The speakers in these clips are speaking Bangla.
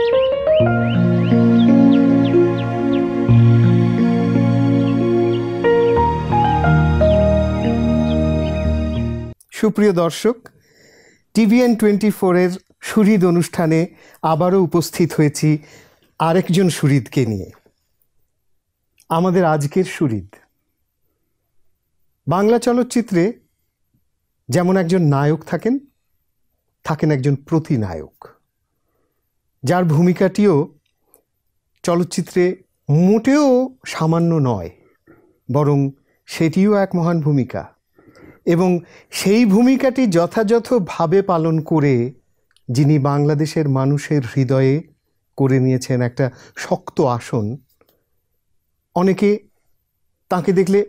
সুপ্রিয় দর্শক টিভিএন টোয়েন্টি ফোরের সুরিদ অনুষ্ঠানে আবারও উপস্থিত হয়েছি আরেকজন সুরিদকে নিয়ে আমাদের আজকের সুরিদ বাংলা চলচ্চিত্রে যেমন একজন নায়ক থাকেন থাকেন একজন প্রতিনায়ক যার ভূমিকাটিও চলচ্চিত্রে মোটেও সামান্য নয় বরং সেটিও এক মহান ভূমিকা এবং সেই ভূমিকাটি যথাযথভাবে পালন করে যিনি বাংলাদেশের মানুষের হৃদয়ে করে নিয়েছেন একটা শক্ত আসন অনেকে তাকে দেখলে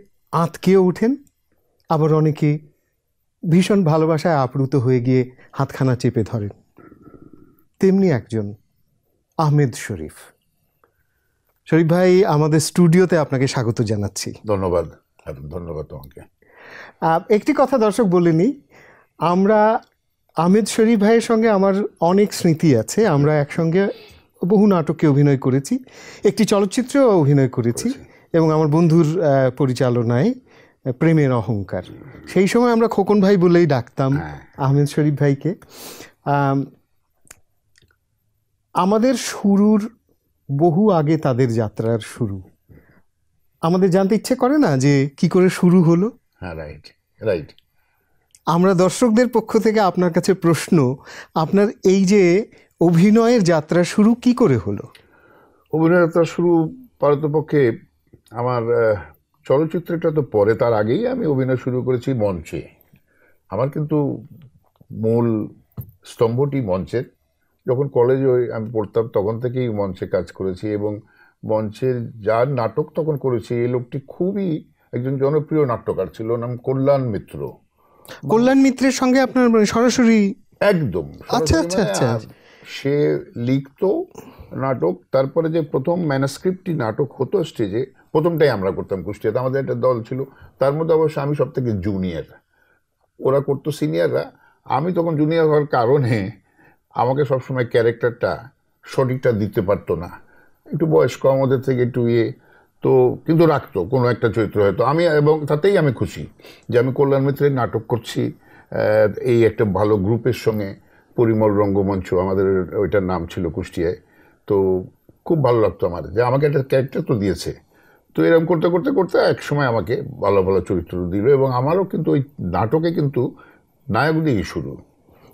আঁতকেও ওঠেন আবার অনেকে ভীষণ ভালোবাসায় আপ্লুত হয়ে গিয়ে হাতখানা চেপে ধরেন তেমনি একজন আহমেদ শরীফ শরীফ ভাই আমাদের স্টুডিওতে আপনাকে স্বাগত জানাচ্ছি ধন্যবাদ ধন্যবাদ তোমাকে একটি কথা দর্শক বলিনি আমরা আহমেদ শরীফ ভাইয়ের সঙ্গে আমার অনেক স্মৃতি আছে আমরা একসঙ্গে বহু নাটকে অভিনয় করেছি একটি চলচ্চিত্রেও অভিনয় করেছি এবং আমার বন্ধুর পরিচালনায় প্রেমের অহংকার সেই সময় আমরা খোকন ভাই বলেই ডাকতাম হ্যাঁ। আহমেদ শরীফ ভাইকে আমাদের শুরুর বহু আগে তাদের যাত্রার শুরু আমাদের জানতে ইচ্ছে করে না যে কি করে শুরু হলো হ্যাঁ রাইট রাইট আমরা দর্শকদের পক্ষ থেকে আপনার কাছে প্রশ্ন আপনার এই যে অভিনয়ের যাত্রা শুরু কি করে হলো অভিনয় যাত্রা শুরু পারতপক্ষে আমার চলচ্চিত্রটা তো পরে তার আগেই আমি অভিনয় শুরু করেছি মঞ্চে আমার কিন্তু মূল স্তম্ভটি মঞ্চের যখন কলেজে আমি পড়তাম তখন থেকেই মঞ্চে কাজ করেছি এবং মঞ্চের যার নাটক তখন করেছি এই লোকটি খুবই একজন জনপ্রিয় নাট্যকার ছিল নাম কল্যাণ মিত্র কল্যাণ মিত্রের সঙ্গে আপনার সরাসরি একদম আচ্ছা আচ্ছা মানে আচ্ছা সে লিখতো নাটক তারপরে যে প্রথম ম্যানাস্ক্রিপ্টটি নাটক হতো স্টেজে প্রথমটাই আমরা করতাম কুষ্টিয়াতে আমাদের একটা দল ছিল তার মধ্যে অবশ্য আমি সব থেকে জুনিয়র ওরা করতো সিনিয়ররা আমি তখন জুনিয়র হওয়ার কারণে আমাকে সবসময় ক্যারেক্টারটা সঠিকটা দিতে পারতো না একটু বয়স্ক আমাদের থেকে একটু ইয়ে তো কিন্তু রাখতো কোনো একটা চরিত্র হয়তো আমি এবং তাতেই আমি খুশি যে আমি কল্যাণ মিত্রের নাটক করছি এই একটা ভালো গ্রুপের সঙ্গে পরিমল রঙ্গমঞ্চ আমাদের ওইটার নাম ছিল কুষ্টিয়ায় তো খুব ভালো লাগতো আমার যে আমাকে একটা ক্যারেক্টার তো দিয়েছে তো এরকম করতে করতে করতে এক সময় আমাকে ভালো ভালো চরিত্র দিল এবং আমারও কিন্তু ওই নাটকে কিন্তু নায়ক দিয়েই শুরু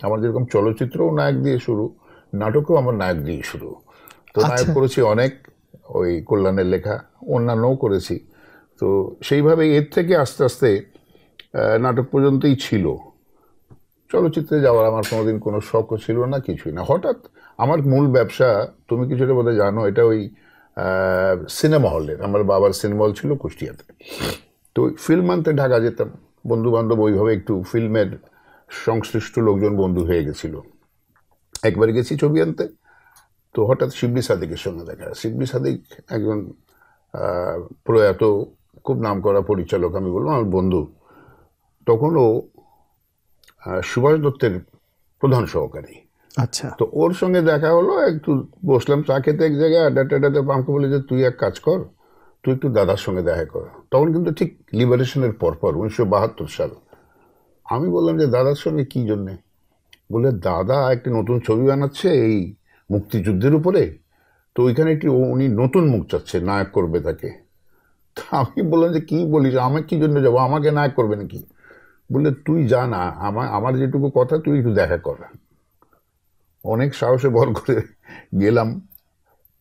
আমার যেরকম চলচ্চিত্রও নায়ক দিয়ে শুরু নাটকও আমার নায়ক দিয়ে শুরু তো নায়ক আচ্ছা। করেছি অনেক ওই কল্যাণের লেখা অন্যান্যও করেছি তো সেইভাবে এর থেকে আস্তে আস্তে নাটক পর্যন্তই ছিল চলচ্চিত্রে যাওয়ার আমার কোনোদিন কোনো শখও ছিল না কিছুই না হঠাৎ আমার মূল ব্যবসা তুমি কিছুটা বোধহয় জানো এটা ওই সিনেমা হলে আমার বাবার সিনেমা হল ছিল কুষ্টিয়াতে তো ফিল্ম আনতে ঢাকা যেতাম বন্ধু বান্ধব ওইভাবে একটু ফিল্মের সংশ্লিষ্ট লোকজন বন্ধু হয়ে গেছিল একবার গেছি ছবি আনতে তো হঠাৎ শিবলি সাদিকের সঙ্গে দেখা শিবলি সাদিক একজন প্রয়াত খুব নাম করা পরিচালক আমি বললাম আমার বন্ধু তখনও সুভাষ দত্তের প্রধান সহকারী আচ্ছা তো ওর সঙ্গে দেখা হলো একটু বসলাম চা খেতে এক জায়গায় আড্ডা টাড্ডাতে আমাকে বলে যে তুই এক কাজ কর তুই একটু দাদার সঙ্গে দেখা কর তখন কিন্তু ঠিক লিবারেশনের পরপর উনিশশো বাহাত্তর সাল আমি বললাম যে দাদার সঙ্গে কী জন্যে বলে দাদা একটি নতুন ছবি বানাচ্ছে এই মুক্তিযুদ্ধের উপরে তো ওইখানে একটি উনি নতুন মুখ চাচ্ছে নায়ক করবে তাকে তা আমি বললাম যে কী বলিস আমি কী জন্য যাবো আমাকে নায়ক করবে নাকি বললে তুই যা না আমার আমার যেটুকু কথা তুই একটু দেখা কর অনেক সাহসে ভর করে গেলাম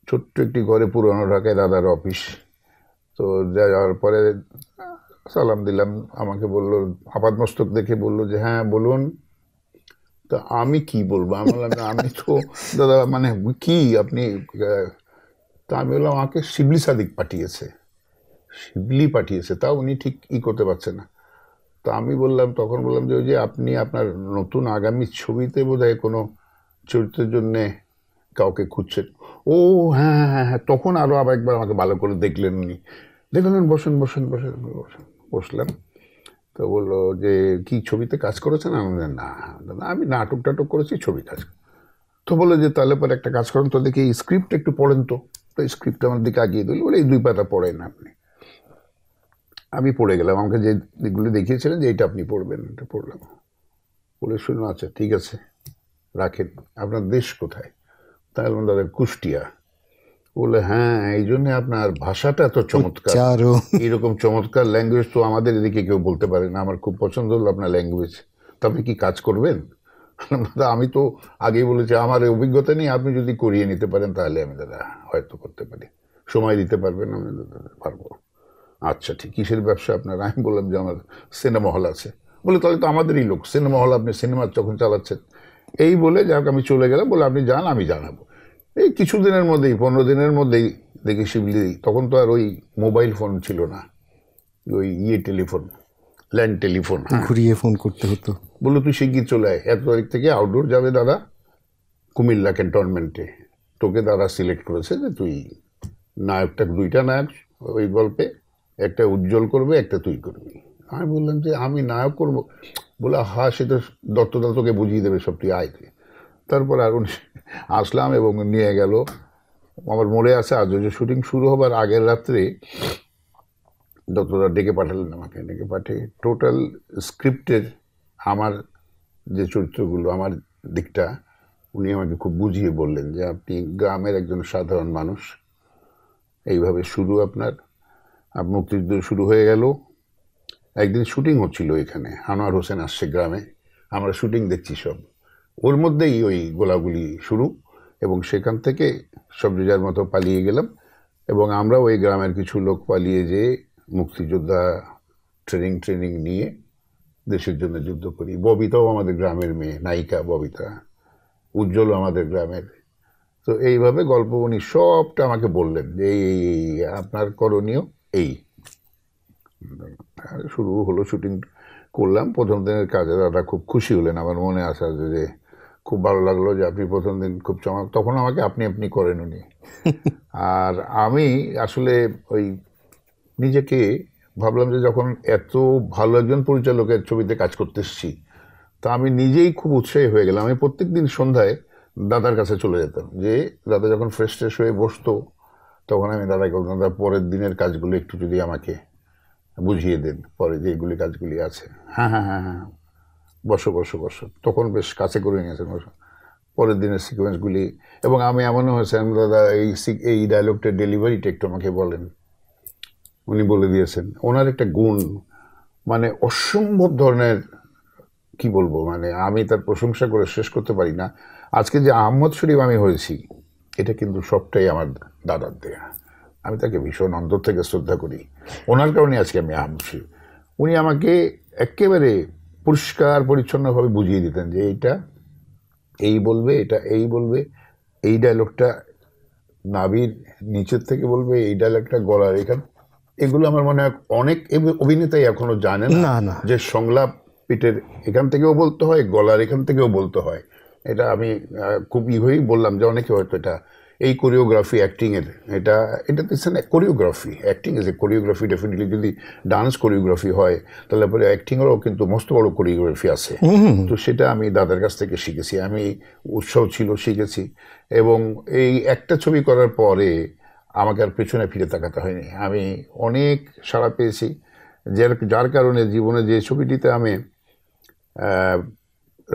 ছোট্ট একটি ঘরে পুরনো ঢাকায় দাদার অফিস তো যাওয়ার পরে সালাম দিলাম আমাকে বলল আপাত মস্তক দেখে বলল যে হ্যাঁ বলুন তা আমি কি বলবো আমি বললাম আমি তো দাদা মানে কি আপনি তা আমি বললাম আমাকে শিবলি সাদিক পাঠিয়েছে শিবলি পাঠিয়েছে তা উনি ঠিক ই করতে পারছে না তা আমি বললাম তখন বললাম যে ওই যে আপনি আপনার নতুন আগামী ছবিতে বোধ কোনো চরিত্রের জন্যে কাউকে খুঁজছেন ও হ্যাঁ হ্যাঁ হ্যাঁ, হ্যাঁ তখন আরও আবার একবার আমাকে ভালো করে দেখলেন উনি দেখলেন বসুন বসুন বসুন বসুন বসলাম তো বললো যে কি ছবিতে কাজ করেছেন আমি না দাদা আমি নাটক টাটক করেছি ছবি কাজ তো বললো যে তাহলে পরে একটা কাজ করেন তো দেখি স্ক্রিপ্ট একটু পড়েন তো তো স্ক্রিপ্ট আমার দিকে আগিয়ে দিল বলে এই দুই পাতা পড়েন আপনি আমি পড়ে গেলাম আমাকে যে দিকগুলো দেখিয়েছিলেন যে এটা আপনি পড়বেন এটা পড়লাম বলে শুনুন আচ্ছা ঠিক আছে রাখেন আপনার দেশ কোথায় তাহলে দাদা কুষ্টিয়া বলে হ্যাঁ এই জন্য আপনার ভাষাটা এত চমৎকার এরকম চমৎকার ল্যাঙ্গুয়েজ তো আমাদের এদিকে কেউ বলতে পারে না আমার খুব পছন্দ হলো আপনার ল্যাঙ্গুয়েজ তো আপনি কি কাজ করবেন দাদা আমি তো আগেই বলেছি আমার অভিজ্ঞতা নেই আপনি যদি করিয়ে নিতে পারেন তাহলে আমি দাদা হয়তো করতে পারি সময় দিতে পারবেন আমি দাদা পারবো আচ্ছা ঠিক কিসের ব্যবসা আপনার আমি বললাম যে আমার সিনেমা হল আছে বলে তাহলে তো আমাদেরই লোক সিনেমা হল আপনি সিনেমা যখন চালাচ্ছেন এই বলে যাক আমি চলে গেলাম বলে আপনি যান আমি জানাবো এই কিছুদিনের মধ্যেই পনেরো দিনের মধ্যেই দেখি শিবলি তখন তো আর ওই মোবাইল ফোন ছিল না ওই ইয়ে টেলিফোন ল্যান্ড টেলিফোন হ্যাঁ। ঘুরিয়ে ফোন করতে হতো বললো তুই শিগগির চলে আয় এত তারিখ থেকে আউটডোর যাবে দাদা কুমিল্লা ক্যান্টনমেন্টে তোকে দাদা সিলেক্ট করেছে যে তুই নায়কটা দুইটা নায়ক ওই গল্পে একটা উজ্জ্বল করবে একটা তুই করবি আমি বললাম যে আমি নায়ক করবো বলে হা সেটা দত্তদা তোকে বুঝিয়ে দেবে সব তুই আয় তারপর আর উনি আসলাম এবং নিয়ে গেল আমার মনে আছে আজ যে শুটিং শুরু হবার আগের রাত্রে ডক্টররা ডেকে পাঠালেন আমাকে ডেকে পাঠিয়ে টোটাল স্ক্রিপ্টের আমার যে চরিত্রগুলো আমার দিকটা উনি আমাকে খুব বুঝিয়ে বললেন যে আপনি গ্রামের একজন সাধারণ মানুষ এইভাবে শুরু আপনার মুক্তিযুদ্ধ শুরু হয়ে গেল একদিন শুটিং হচ্ছিল এখানে আনোয়ার হোসেন আসছে গ্রামে আমরা শুটিং দেখছি সব ওর মধ্যেই ওই গোলাগুলি শুরু এবং সেখান থেকে সব যার মতো পালিয়ে গেলাম এবং আমরা ওই গ্রামের কিছু লোক পালিয়ে যেয়ে মুক্তিযোদ্ধা ট্রেনিং ট্রেনিং নিয়ে দেশের জন্য যুদ্ধ করি ববিতাও আমাদের গ্রামের মেয়ে নায়িকা ববিতা উজ্জ্বল আমাদের গ্রামের তো এইভাবে গল্প উনি সবটা আমাকে বললেন যে এই এই আপনার করণীয় এই শুরু হলো শুটিং করলাম প্রথম দিনের কাজে দাদা খুব খুশি হলেন আমার মনে আসা যে খুব ভালো লাগলো যে আপনি প্রথম দিন খুব চমক তখন আমাকে আপনি আপনি করেন উনি আর আমি আসলে ওই নিজেকে ভাবলাম যে যখন এত ভালো একজন পরিচালকের ছবিতে কাজ করতে এসেছি তা আমি নিজেই খুব উৎসাহী হয়ে গেলাম আমি প্রত্যেক দিন সন্ধ্যায় দাদার কাছে চলে যেতাম যে দাদা যখন ফ্রেশ ট্রেশ হয়ে বসতো তখন আমি দাদাকে বলতাম দাদা পরের দিনের কাজগুলো একটু যদি আমাকে বুঝিয়ে দেন পরে যে এগুলি কাজগুলি আছে হ্যাঁ হ্যাঁ হ্যাঁ হ্যাঁ বসো বসো বসো তখন বেশ কাছে করে নিয়েছেন বসো পরের দিনের সিকোয়েন্সগুলি এবং আমি এমনও হয়েছে দাদা এই এই ডায়লগটার ডেলিভারিটা একটু আমাকে বলেন উনি বলে দিয়েছেন ওনার একটা গুণ মানে অসম্ভব ধরনের কি বলবো মানে আমি তার প্রশংসা করে শেষ করতে পারি না আজকে যে আহম্মদ শরীফ আমি হয়েছি এটা কিন্তু সবটাই আমার দাদার দেয়া আমি তাকে ভীষণ অন্তর থেকে শ্রদ্ধা করি ওনার কারণে আজকে আমি আহম্মদ শরীফ উনি আমাকে একেবারে পরিষ্কার পরিচ্ছন্নভাবে বুঝিয়ে দিতেন যে এইটা এই বলবে এটা এই বলবে এই ডায়লগটা নাভির নিচের থেকে বলবে এই ডায়লগটা গলার এখান এগুলো আমার মনে হয় অনেক অভিনেতাই এখনো জানেন না না যে সংলাপ পিঠের এখান থেকেও বলতে হয় গলার এখান থেকেও বলতে হয় এটা আমি খুব ই হয়েই বললাম যে অনেকে হয়তো এটা এই কোরিওগ্রাফি অ্যাক্টিংয়ের এটা এটা দিচ্ছেন an choreography acting is a choreography definitely যদি ডান্স কোরিওগ্রাফি হয় তাহলে পরে অ্যাক্টিংয়েরও কিন্তু মস্ত বড় কোরিওগ্রাফি আছে তো সেটা আমি দাদার কাছ থেকে শিখেছি আমি উৎসাহ ছিল শিখেছি এবং এই একটা ছবি করার পরে আমাকে আর পেছনে ফিরে তাকাতে হয়নি আমি অনেক সাড়া পেয়েছি যার যার কারণে জীবনে যে ছবিটিতে আমি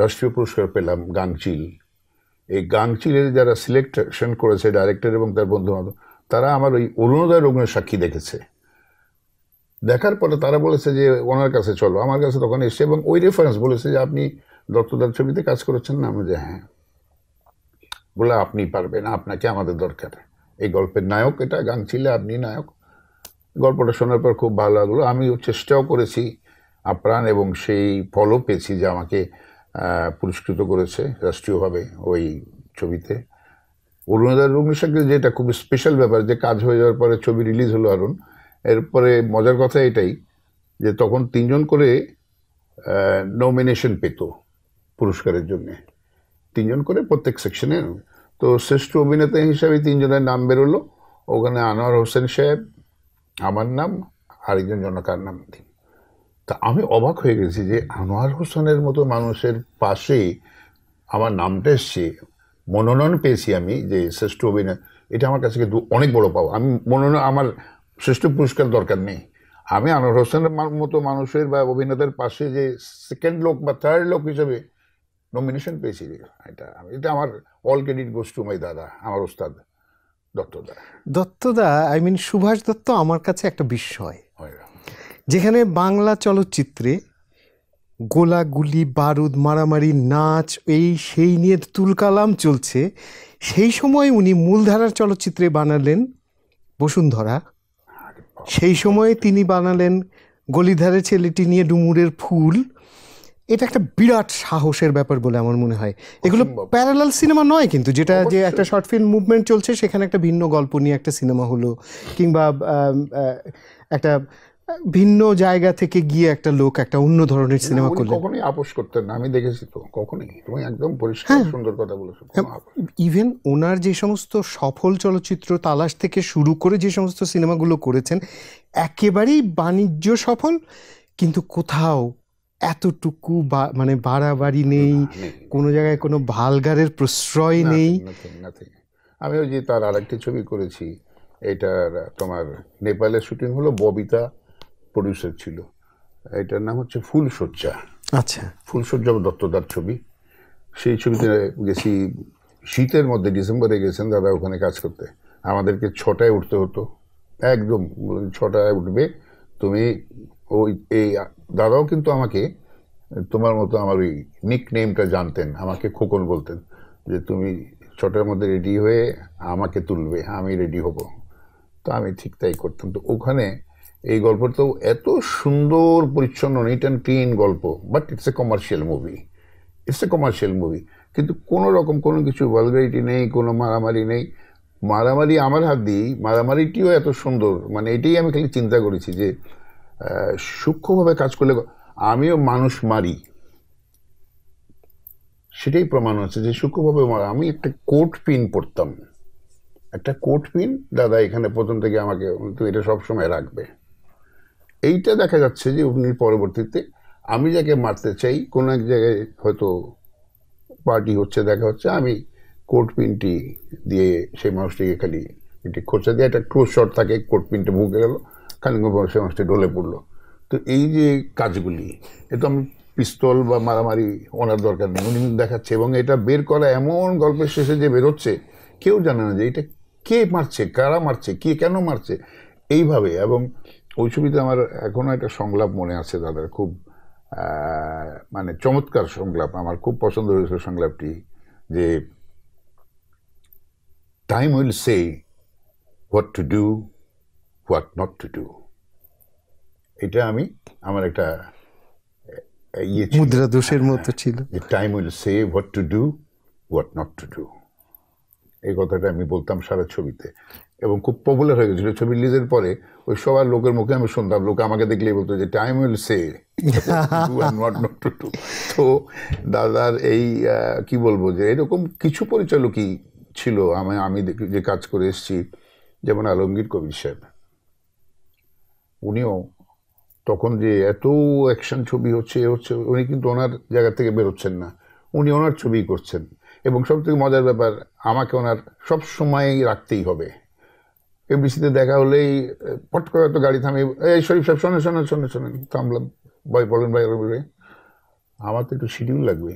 রাষ্ট্রীয় পুরস্কার পেলাম গাংচিল এই গাংচিলের যারা সিলেকশন করেছে ডাইরেক্টর এবং তার বন্ধু বান্ধব তারা আমার ওই অরুণোদয় রগ্নের সাক্ষী দেখেছে দেখার পরে তারা বলেছে যে ওনার কাছে চলো আমার কাছে তখন এসছে এবং ওই রেফারেন্স বলেছে যে আপনি দত্তদার ছবিতে কাজ করেছেন না আমি যে হ্যাঁ বলে আপনি পারবেন আপনাকে আমাদের দরকার এই গল্পের নায়ক এটা গান ছিল আপনি নায়ক গল্পটা শোনার পর খুব ভালো লাগলো আমি চেষ্টাও করেছি আপ্রাণ এবং সেই ফলও পেয়েছি যে আমাকে পুরস্কৃত করেছে রাষ্ট্রীয়ভাবে ওই ছবিতে অরুণাদার রুমির যেটা খুব স্পেশাল ব্যাপার যে কাজ হয়ে যাওয়ার পরে ছবি রিলিজ হলো আরুন এরপরে মজার কথা এটাই যে তখন তিনজন করে নমিনেশন পেত পুরস্কারের জন্যে তিনজন করে প্রত্যেক সেকশনে তো শ্রেষ্ঠ অভিনেতা হিসাবে তিনজনের নাম বেরোলো ওখানে আনোয়ার হোসেন সাহেব আমার নাম আরেকজন জনকার নাম দিন তা আমি অবাক হয়ে গেছি যে আনোয়ার হোসেনের মতো মানুষের পাশে আমার নামটা এসছে মনোনয়ন পেয়েছি আমি যে শ্রেষ্ঠ অভিনয় এটা আমার কাছে কিন্তু অনেক বড় পাওয়া আমি মনোনয়ন আমার শ্রেষ্ঠ পুরস্কার দরকার নেই আমি আনোয়ার হোসেনের মতো মানুষের বা অভিনেতার পাশে যে সেকেন্ড লোক বা থার্ড লোক হিসেবে নমিনেশন পেয়েছি এটা এটা আমার all credit goes to my দাদা আমার ওস্তাদ দত্তদা দত্তদা আই মিন সুভাষ দত্ত আমার কাছে একটা বিস্ময় হয় যেখানে বাংলা চলচ্চিত্রে গোলাগুলি বারুদ মারামারি নাচ এই সেই নিয়ে তুলকালাম চলছে সেই সময় উনি মূলধারার চলচ্চিত্রে বানালেন বসুন্ধরা সেই সময়ে তিনি বানালেন গলিধারে ছেলেটি নিয়ে ডুমুরের ফুল এটা একটা বিরাট সাহসের ব্যাপার বলে আমার মনে হয় এগুলো প্যারালাল সিনেমা নয় কিন্তু যেটা যে একটা শর্ট ফিল্ম মুভমেন্ট চলছে সেখানে একটা ভিন্ন গল্প নিয়ে একটা সিনেমা হলো কিংবা একটা ভিন্ন জায়গা থেকে গিয়ে একটা লোক একটা অন্য ধরনের সিনেমা করলেন কখনোই আপোষ করতেন না আমি দেখেছি তো কখনোই তুমি একদম পরিষ্কার হ্যাঁ। সুন্দর কথা বলেছো হ্যাঁ, ইভেন ওনার যে সমস্ত সফল চলচ্চিত্র তালাশ থেকে শুরু করে যে সমস্ত সিনেমাগুলো করেছেন একেবারেই বাণিজ্য সফল কিন্তু কোথাও এতটুকু মানে বাড়াবাড়ি নেই কোনো জায়গায় কোনো ভালগারের প্রশ্রয় নেই আমি ওই যে তার আরেকটি ছবি করেছি এটার তোমার নেপালে শুটিং হলো ববিতা প্রডিউসার ছিল এটার নাম হচ্ছে ফুলসজ্জা আচ্ছা ফুলসজ্জা দত্তদার ছবি সেই ছবিতে গেছি শীতের মধ্যে ডিসেম্বরে গেছেন দাদা ওখানে কাজ করতে আমাদেরকে ছটায় উঠতে হতো একদম ছটায় উঠবে তুমি ওই এই দাদাও কিন্তু আমাকে তোমার মতো আমার ওই নিক নেমটা জানতেন আমাকে খোকন বলতেন যে তুমি ছটার মধ্যে রেডি হয়ে আমাকে তুলবে আমি রেডি হব তো আমি ঠিক তাই করতাম তো ওখানে এই তো এত সুন্দর পরিচ্ছন্ন নিট অ্যান্ড ক্লিন গল্প but it's a commercial movie it's a commercial movie কিন্তু কোনো রকম কোনো কিছু ভালগারিটি নেই কোনো মারামারি নেই মারামারি আমার হাত দিয়েই মারামারিটিও এত সুন্দর মানে এটাই আমি খালি চিন্তা করেছি যে সূক্ষ্মভাবে কাজ করলে আমিও মানুষ মারি সেটাই প্রমাণ হচ্ছে যে সূক্ষ্মভাবে মারা আমি একটা কোট পিন পরতাম একটা কোট পিন দাদা এখানে প্রথম থেকে আমাকে তুমি এটা সবসময় রাখবে এইটা দেখা যাচ্ছে যে উনি পরবর্তীতে আমি যাকে মারতে চাই কোনো এক জায়গায় হয়তো পার্টি হচ্ছে দেখা হচ্ছে আমি কোট পিনটি দিয়ে সেই মানুষটিকে খালি এটি খোঁচা দিয়ে একটা ক্লোজ শট থাকে কোট পিনটা ভুগে গেল খালি সে মানুষটি ঢলে পড়লো তো এই যে কাজগুলি তো আমি পিস্তল বা মারামারি ওনার দরকার নেই উনি দেখাচ্ছে এবং এটা বের করা এমন গল্পের শেষে যে বেরোচ্ছে কেউ জানে না যে এটা কে মারছে কারা মারছে কে কেন মারছে এইভাবে এবং ওই ছবিতে আমার এখনও একটা সংলাপ মনে আছে দাদার খুব মানে চমৎকার সংলাপ আমার খুব পছন্দ হয়েছে সংলাপটি যে time will say what to do what not to do এটা আমি আমার একটা ইয়ে মুদ্রা দোষের মতো ছিল যে time will say what to do what not to do এই কথাটা আমি বলতাম সারা ছবিতে এবং খুব পপুলার হয়ে গেছিলো ছবি রিলিজের পরে ওই সবার লোকের মুখে আমি শুনতাম লোকে আমাকে দেখলেই বলতো যে টাইম উইল সে তো দাদার এই কি বলবো যে এরকম কিছু পরিচালকই ছিল আমি আমি যে কাজ করে এসেছি যেমন আলমগীর কবির সাহেব উনিও তখন যে এত অ্যাকশন ছবি হচ্ছে হচ্ছে উনি কিন্তু ওনার জায়গা থেকে বেরোচ্ছেন না উনি ওনার ছবি করছেন এবং সব থেকে মজার ব্যাপার আমাকে ওনার সব রাখতেই হবে এবিসিতে দেখা হলেই পট করে তো গাড়ি থামি এই শরীফ সাহেব শোনেন শোনেন শোনেন শোনেন থামলাম ভয় পড়েন ভাই বলে আমার তো একটু শিডিউল লাগবে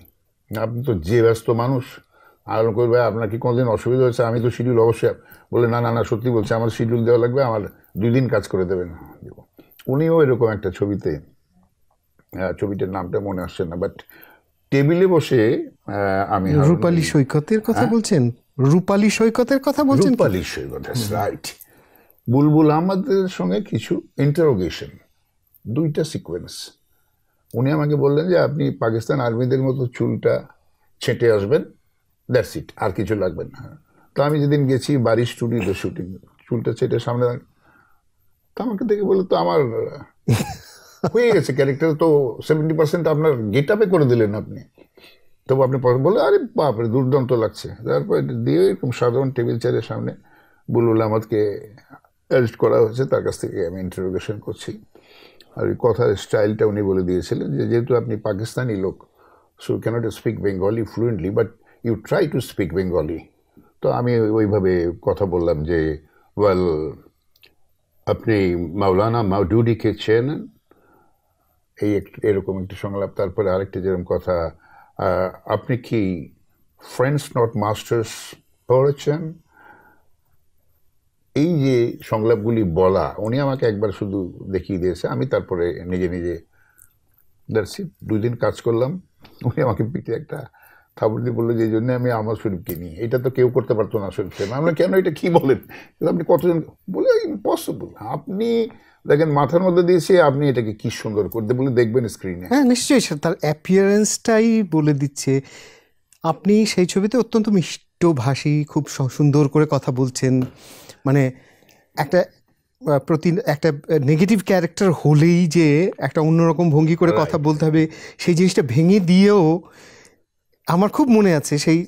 আপনি তো যে ব্যস্ত মানুষ আলম কবির ভাই আপনার কি কোনোদিন অসুবিধা হয়েছে আমি তো শিডিউল অবশ্যই বলে না না না সত্যি বলছে আমার শিডিউল দেওয়া লাগবে আমার দুই দিন কাজ করে দেবেন উনিও এরকম একটা ছবিতে ছবিটার নামটা মনে আসছে না বাট টেবিলে বসে আমি রূপালী সৈকতের কথা হ্যাঁ? বলছেন রূপালী সৈকতের কথা বলছেন রূপালী সৈকত রাইট বুলবুল আহমদের সঙ্গে কিছু ইন্টারোগেশন দুইটা সিকোয়েন্স উনি আমাকে বললেন যে আপনি পাকিস্তান আর্মিদের মতো চুলটা ছেঁটে আসবেন দ্যাটস ইট আর কিছু লাগবে না তো আমি যেদিন গেছি বাড়ির স্টুডিওতে শুটিং চুলটা ছেঁটে সামনে তো আমাকে দেখে বলে তো আমার হয়ে গেছে ক্যারেক্টার তো সেভেন্টি পার্সেন্ট আপনার গেট আপে করে দিলেন আপনি তবু আপনি বলে আরে বাপরে দুর্দান্ত লাগছে তারপরে দিয়ে এরকম সাধারণ টেবিল চেয়ারের সামনে বুলবুল আহমদকে অ্যারেস্ট করা হয়েছে তার কাছ থেকে আমি ইন্টারোগেশন করছি আর ওই কথার স্টাইলটা উনি বলে দিয়েছিলেন যে যেহেতু আপনি পাকিস্তানি লোক so you cannot speak Bengali fluently but you try to speak Bengali তো আমি ওইভাবে কথা বললাম যে ওয়েল আপনি মাওলানা মাউডুডিকে চেনেন এই এরকম একটি সংলাপ তারপরে আরেকটি যেরকম কথা আপনি কি ফ্রেন্ডস নট মাস্টার্স পড়েছেন এই যে সংলাপগুলি বলা উনি আমাকে একবার শুধু দেখিয়ে দিয়েছে আমি তারপরে নিজে নিজে দ্যাটস দুই দিন কাজ করলাম উনি আমাকে পিঠে একটা থাপড় দিয়ে বললো যে জন্য আমি আমার শরীফকে কিনি এটা তো কেউ করতে পারতো না শরীফকে সাহেব আমরা কেন এটা কী বলেন আপনি কতজন বলে ইম্পসিবল আপনি দেখেন মাথার মধ্যে দিয়েছে আপনি এটাকে কি সুন্দর করতে বলে দেখবেন স্ক্রিনে হ্যাঁ নিশ্চয়ই স্যার তার অ্যাপিয়ারেন্সটাই বলে দিচ্ছে আপনি সেই ছবিতে অত্যন্ত মিষ্টভাষী খুব সুন্দর করে কথা বলছেন মানে একটা প্রতি একটা নেগেটিভ ক্যারেক্টার হলেই যে একটা অন্যরকম ভঙ্গি করে কথা বলতে হবে সেই জিনিসটা ভেঙে দিয়েও আমার খুব মনে আছে সেই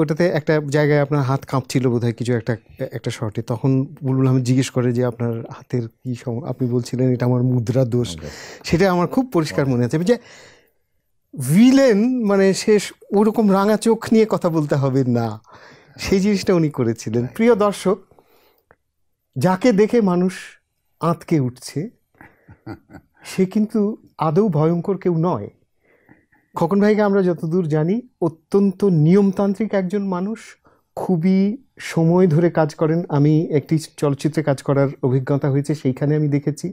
ওটাতে একটা জায়গায় আপনার হাত কাঁপছিল বোধ হয় কিছু একটা একটা শর্টে তখন বুলবুল আমি জিজ্ঞেস করে যে আপনার হাতের কী আপনি বলছিলেন এটা আমার মুদ্রা দোষ সেটা আমার খুব পরিষ্কার মনে আছে যে ভিলেন মানে শেষ ওরকম রাঙা চোখ নিয়ে কথা বলতে হবে না হ্যাঁ। সেই জিনিসটা উনি করেছিলেন প্রিয় দর্শক যাকে দেখে মানুষ আঁতকে উঠছে সে কিন্তু আদৌ ভয়ঙ্কর কেউ নয় খকন ভাইকে আমরা যতদূর জানি অত্যন্ত নিয়মতান্ত্রিক একজন মানুষ খুবই সময় ধরে কাজ করেন আমি একটি চলচ্চিত্রে কাজ করার অভিজ্ঞতা হয়েছে সেইখানে আমি দেখেছি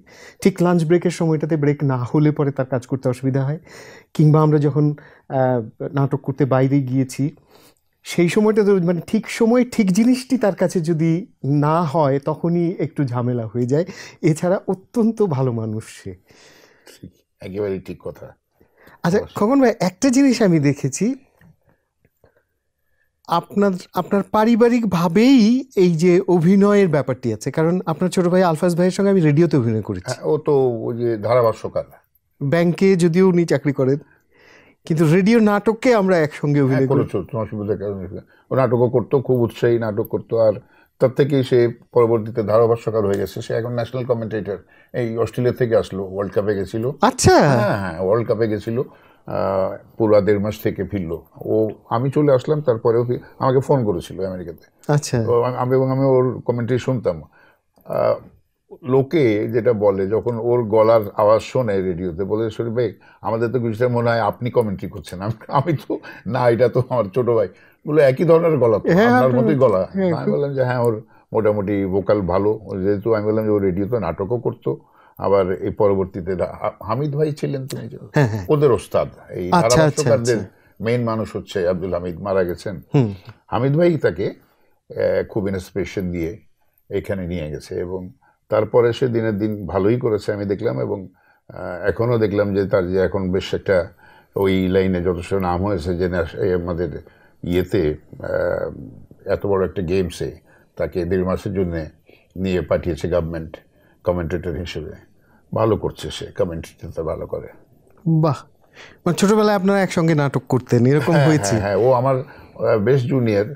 ঠিক লাঞ্চ ব্রেকের সময়টাতে ব্রেক না হলে পরে তার কাজ করতে অসুবিধা হয় কিংবা আমরা যখন নাটক করতে বাইরে গিয়েছি সেই সময়টা তো মানে ঠিক সময় ঠিক জিনিসটি তার কাছে যদি না হয় তখনই একটু ঝামেলা হয়ে যায় এছাড়া অত্যন্ত ভালো মানুষ সে একেবারে ঠিক কথা আচ্ছা খগন ভাই একটা জিনিস আমি দেখেছি আপনার আপনার পারিবারিকভাবেই এই যে অভিনয়ের ব্যাপারটি আছে কারণ আপনার ছোট ভাই আলফাজ ভাইয়ের সঙ্গে আমি রেডিওতে অভিনয় করেছি হ্যাঁ, ও তো ওই যে ধারাভাষ্যকার ব্যাংকে যদিও উনি চাকরি করেন কিন্তু রেডিও নাটককে আমরা একসঙ্গে হ্যাঁ, অভিনয় করি অসুবিধা ও নাটকও করতো খুব উৎসাহী নাটক করতো আর তার থেকেই সে পরবর্তীতে ধারাভাষ্যকার হয়ে গেছে সে এখন ন্যাশনাল কমেন্টেটর এই অস্ট্রেলিয়া থেকে আসলো ওয়ার্ল্ড কাপে গেছিল আচ্ছা হ্যাঁ হ্যাঁ ওয়ার্ল্ড কাপে গেছিল পুরো দেড় মাস থেকে ফিরলো ও আমি চলে আসলাম তারপরেও আমাকে ফোন করেছিল আমেরিকাতে আচ্ছা আমি এবং আমি ওর কমেন্ট্রি শুনতাম লোকে যেটা বলে যখন ওর গলার আওয়াজ শোনে রেডিওতে বলে শরীফ ভাই আমাদের তো কিছুটা মনে হয় আপনি কমেন্ট্রি করছেন আমি তো না এটা তো আমার ছোট ভাই বলে একই ধরনের গলা হ্যাঁ, আপনার হ্যাঁ, মতোই গলা হ্যাঁ, আমি বললাম যে হ্যাঁ ওর মোটামুটি ভোকাল ভালো যেহেতু আমি বললাম যে ও রেডিওতে নাটকও করতো আবার এই পরবর্তীতে হামিদ ভাই ছিলেন তুমি ওদের ওস্তাদ এই আচ্ছা, আচ্ছা, ধারাভাষ্যকারদের মেইন আচ্ছা। মানুষ হচ্ছে আব্দুল হামিদ মারা গেছেন হামিদ ভাই তাকে খুব ইন্সপিরেশন দিয়ে এখানে নিয়ে গেছে এবং তারপরে সে দিনের দিন ভালোই করেছে আমি দেখলাম এবং এখনও দেখলাম যে তার যে এখন বেশ একটা ওই লাইনে যথেষ্ট নাম হয়েছে যে আমাদের ইয়েতে এত বড় একটা গেমসে তাকে দেড় মাসের জন্যে নিয়ে পাঠিয়েছে গভর্নমেন্ট কমেন্টেটর হিসেবে ভালো করছে সে কমেন্টেটর ভালো করে বাহ মানে ছোটবেলায় আপনারা একসঙ্গে নাটক করতেন এরকম হ্যাঁ, হয়েছে হ্যাঁ, হ্যাঁ ও আমার বেশ জুনিয়র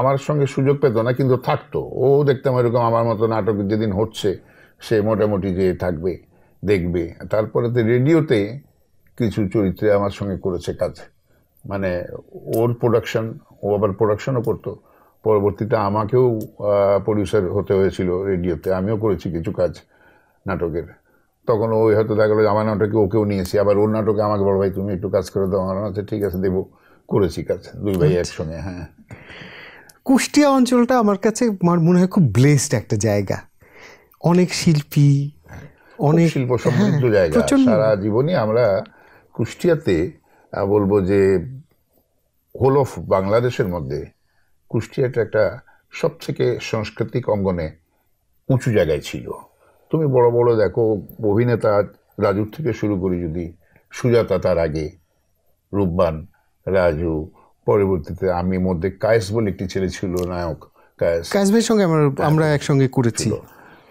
আমার সঙ্গে সুযোগ পেত না কিন্তু থাকতো ও দেখতাম এরকম আমার মতো নাটক যেদিন হচ্ছে সে মোটামুটি যে থাকবে দেখবে তারপরে তো রেডিওতে কিছু চরিত্রে আমার সঙ্গে করেছে কাজ মানে ওর প্রোডাকশন ও আবার প্রোডাকশনও করতো পরবর্তীতে আমাকেও প্রডিউসার হতে হয়েছিল রেডিওতে আমিও করেছি কিছু কাজ নাটকের তখন ওই হয়তো দেখা গেলো আমার নাটকে ওকেও নিয়েছি আবার ওর নাটকে আমাকে বড় ভাই তুমি একটু কাজ করে দাও আমার আচ্ছা, ঠিক আছে দেবো করেছি কাজ দুই ভাই আচ্ছা। একসঙ্গে হ্যাঁ কুষ্টিয়া অঞ্চলটা আমার কাছে আমার মনে হয় খুব ব্লেসড একটা জায়গা অনেক শিল্পী অনেক শিল্প হ্যাঁ, সমৃদ্ধ জায়গা সারা জীবনে আমরা কুষ্টিয়াতে বলবো যে হোল অফ বাংলাদেশের মধ্যে কুষ্টিয়াটা একটা সব থেকে সাংস্কৃতিক অঙ্গনে উঁচু জায়গায় ছিল তুমি বড় বড় দেখো অভিনেতা রাজুর থেকে শুরু করি যদি সুজাতা তার আগে রূপবান রাজু পরবর্তীতে আমি মধ্যে কায়েস বলে একটি ছেলে ছিল নায়ক কায়েস কায়েস ভাইয়ের সঙ্গে আমরা আমরা একসঙ্গে করেছি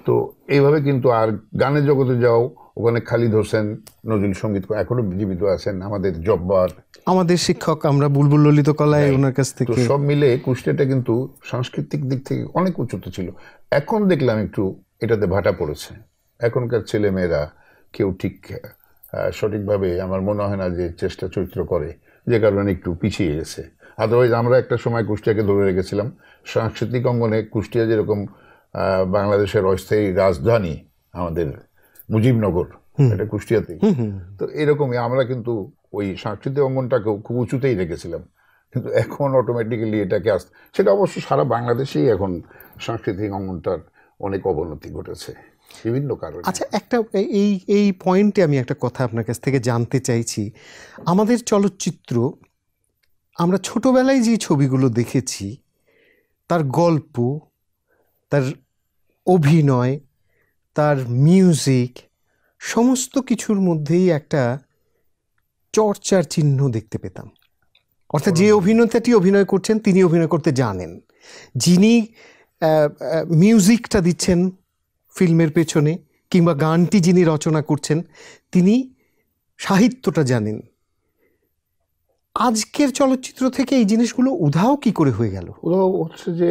তো এইভাবে কিন্তু আর গানের জগতে যাও ওখানে খালিদ হোসেন নজরুল সঙ্গীত এখনো জীবিত আছেন আমাদের জব্বার আমাদের শিক্ষক আমরা বুলবুল ললিত কলায় ওনার কাছ থেকে সব মিলে কুষ্টিয়াটা কিন্তু সাংস্কৃতিক দিক থেকে অনেক উচ্চত ছিল এখন দেখলাম একটু এটাতে ভাটা পড়েছে এখনকার ছেলেমেয়েরা কেউ ঠিক সঠিকভাবে আমার মনে হয় না যে চেষ্টা চরিত্র করে যে কারণে একটু পিছিয়ে গেছে আদারওয়াইজ আমরা একটা সময় কুষ্টিয়াকে ধরে রেখেছিলাম সাংস্কৃতিক অঙ্গনে কুষ্টিয়া যেরকম বাংলাদেশের অস্থায়ী রাজধানী আমাদের মুজিবনগর এটা কুষ্টিয়াতে তো এরকমই আমরা কিন্তু ওই সাংস্কৃতিক অঙ্গনটাকেও খুব উঁচুতেই রেখেছিলাম কিন্তু এখন অটোমেটিক্যালি এটাকে আস সেটা অবশ্য সারা বাংলাদেশেই এখন সাংস্কৃতিক অঙ্গনটার অনেক অবনতি ঘটেছে বিভিন্ন কারণে আচ্ছা একটা এই এই পয়েন্টে আমি একটা কথা আপনার কাছ থেকে জানতে চাইছি আমাদের চলচ্চিত্র আমরা ছোটোবেলায় যে ছবিগুলো দেখেছি তার গল্প তার অভিনয় তার মিউজিক সমস্ত কিছুর মধ্যেই একটা চর্চার চিহ্ন দেখতে পেতাম অর্থাৎ যে অভিনেতাটি অভিনয় করছেন তিনি অভিনয় করতে জানেন যিনি মিউজিকটা দিচ্ছেন ফিল্মের পেছনে কিংবা গানটি যিনি রচনা করছেন তিনি সাহিত্যটা জানেন আজকের চলচ্চিত্র থেকে এই জিনিসগুলো উধাও কি করে হয়ে গেল উধাও হচ্ছে যে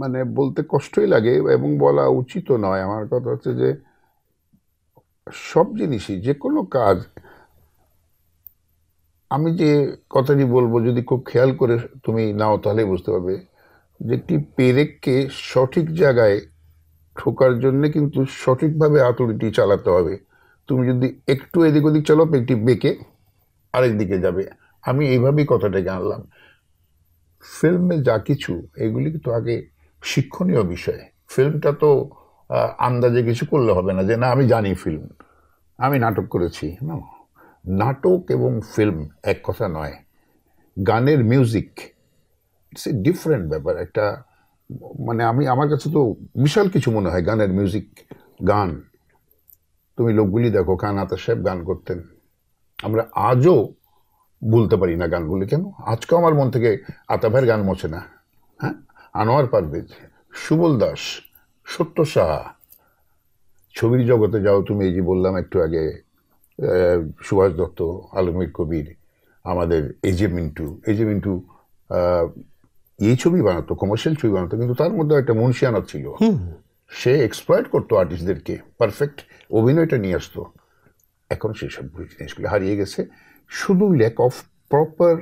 মানে বলতে কষ্টই লাগে এবং বলা উচিত নয় আমার কথা হচ্ছে যে সব জিনিসই যে কোনো কাজ আমি যে কথাটি বলবো যদি খুব খেয়াল করে তুমি নাও তাহলে বুঝতে পারবে যে একটি পেরেককে সঠিক জায়গায় ঠোকার জন্য কিন্তু সঠিকভাবে হাতুড়িটি চালাতে হবে তুমি যদি একটু এদিক ওদিক চালো পেটটি বেঁকে আরেক দিকে যাবে আমি এইভাবেই কথাটাকে আনলাম ফিল্মে যা কিছু এগুলি কিন্তু আগে শিক্ষণীয় বিষয় ফিল্মটা তো আন্দাজে কিছু করলে হবে না যে না আমি জানি ফিল্ম আমি নাটক করেছি না নাটক এবং ফিল্ম এক কথা নয় গানের মিউজিক ইটস এ ডিফারেন্ট ব্যাপার একটা মানে আমি আমার কাছে তো বিশাল কিছু মনে হয় গানের মিউজিক গান তুমি লোকগুলি দেখো কান আতা সাহেব গান করতেন আমরা আজও বলতে পারি না গানগুলি কেন আজকেও আমার মন থেকে আতা ভাইয়ের গান মোছে না হ্যাঁ আনোয়ার পারভেজ সুবল দাস সত্য সাহা ছবির জগতে যাও তুমি এই যে বললাম একটু আগে সুভাষ দত্ত আলমীর কবির আমাদের এজে মিন্টু এজে মিন্টু এই ছবি বানাতো কমার্শিয়াল ছবি বানাতো কিন্তু তার মধ্যে একটা মনসিয়ানা ছিল সে এক্সপ্লয়েট করতো আর্টিস্টদেরকে পারফেক্ট অভিনয়টা নিয়ে আসতো এখন সেই সব জিনিসগুলো হারিয়ে গেছে শুধু lack of proper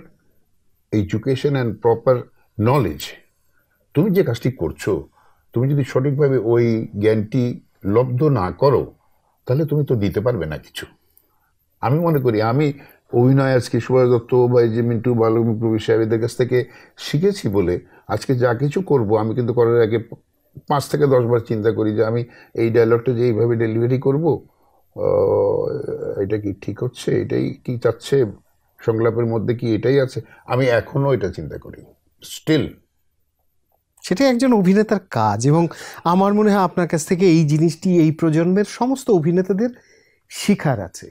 education and proper knowledge তুমি যে কাজটি করছো তুমি যদি সঠিকভাবে ওই জ্ঞানটি লব্ধ না করো তাহলে তুমি তো দিতে পারবে না কিছু আমি মনে করি আমি অভিনয় আজকে সুভাষ দত্ত বা এই যে মিন্টু বালমিক প্রবীর কাছ থেকে শিখেছি বলে আজকে যা কিছু করব আমি কিন্তু করার আগে পাঁচ থেকে দশবার চিন্তা করি যে আমি এই ডায়লগটা যে এইভাবে ডেলিভারি করব এটা কি ঠিক হচ্ছে এটাই কি চাচ্ছে সংলাপের মধ্যে কি এটাই আছে আমি এখনও এটা চিন্তা করি স্টিল সেটা একজন অভিনেতার কাজ এবং আমার মনে হয় আপনার কাছ থেকে এই জিনিসটি এই প্রজন্মের সমস্ত অভিনেতাদের শিখার আছে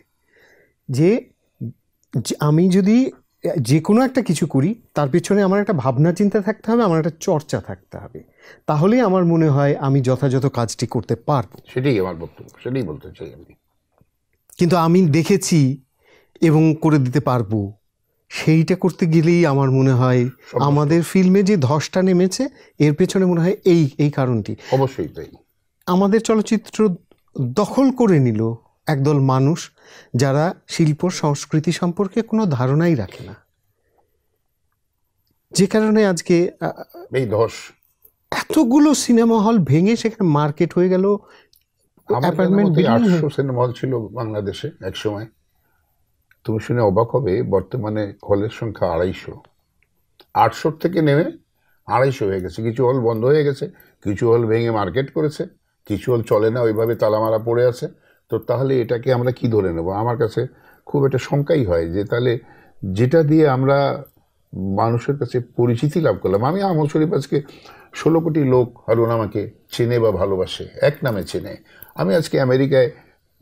যে আমি যদি যে কোনো একটা কিছু করি তার পিছনে আমার একটা ভাবনা চিন্তা থাকতে হবে আমার একটা চর্চা থাকতে হবে তাহলেই আমার মনে হয় আমি যথাযথ কাজটি করতে পারব সেটাই আমার বক্তব্য সেটাই বলতে চাই আমি কিন্তু আমি দেখেছি এবং করে দিতে পারবো সেইটা করতে গেলেই আমার মনে হয় আমাদের ফিল্মে যে ধসটা নেমেছে এর পেছনে মনে হয় এই এই কারণটি অবশ্যই তাই আমাদের চলচ্চিত্র দখল করে নিল একদল মানুষ যারা শিল্প সংস্কৃতি সম্পর্কে কোনো ধারণাই রাখে না যে কারণে আজকে এই ধস এতগুলো সিনেমা হল ভেঙে সেখানে মার্কেট হয়ে গেল আটশো সিনেমা হল ছিল বাংলাদেশে এক সময় তুমি শুনে অবাক হবে বর্তমানে হলের সংখ্যা আড়াইশো আটশোর থেকে নেমে আড়াইশো হয়ে গেছে কিছু হল বন্ধ হয়ে গেছে কিছু হল ভেঙে মার্কেট করেছে কিছু হল চলে না ওইভাবে তালামারা পড়ে আছে তো তাহলে এটাকে আমরা কি ধরে নেব আমার কাছে খুব একটা শঙ্কাই হয় যে তাহলে যেটা দিয়ে আমরা মানুষের কাছে পরিচিতি লাভ করলাম আমি আমল শরীফ আজকে ষোলো কোটি লোক হারুন আমাকে চেনে বা ভালোবাসে এক নামে চেনে আমি আজকে আমেরিকায়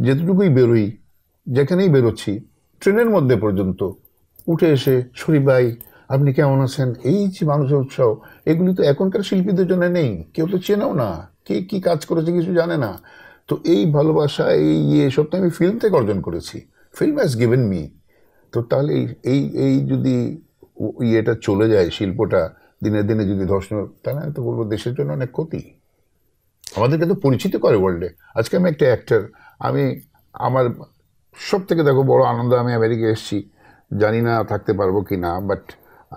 যেতটুকুই বেরোই যেখানেই বেরোচ্ছি ট্রেনের মধ্যে পর্যন্ত উঠে এসে শরীফ ভাই আপনি কেমন আছেন এই যে মানুষের উৎসাহ এগুলি তো এখনকার শিল্পীদের জন্য নেই কেউ তো চেনেও না কে কী কাজ করেছে কিছু জানে না তো এই ভালোবাসা এই ইয়ে সব তো আমি ফিল্ম থেকে অর্জন করেছি ফিল্ম হ্যাজ গিভেন মি তো তাহলে এই এই যদি ইয়েটা চলে যায় শিল্পটা দিনে দিনে যদি ধর্ষণ তাহলে আমি তো বলবো দেশের জন্য অনেক ক্ষতি আমাদেরকে তো পরিচিত করে ওয়ার্ল্ডে আজকে আমি একটা অ্যাক্টার আমি আমার সব থেকে দেখো বড় আনন্দ আমি আমেরিকা এসেছি জানি না থাকতে পারবো কি না বাট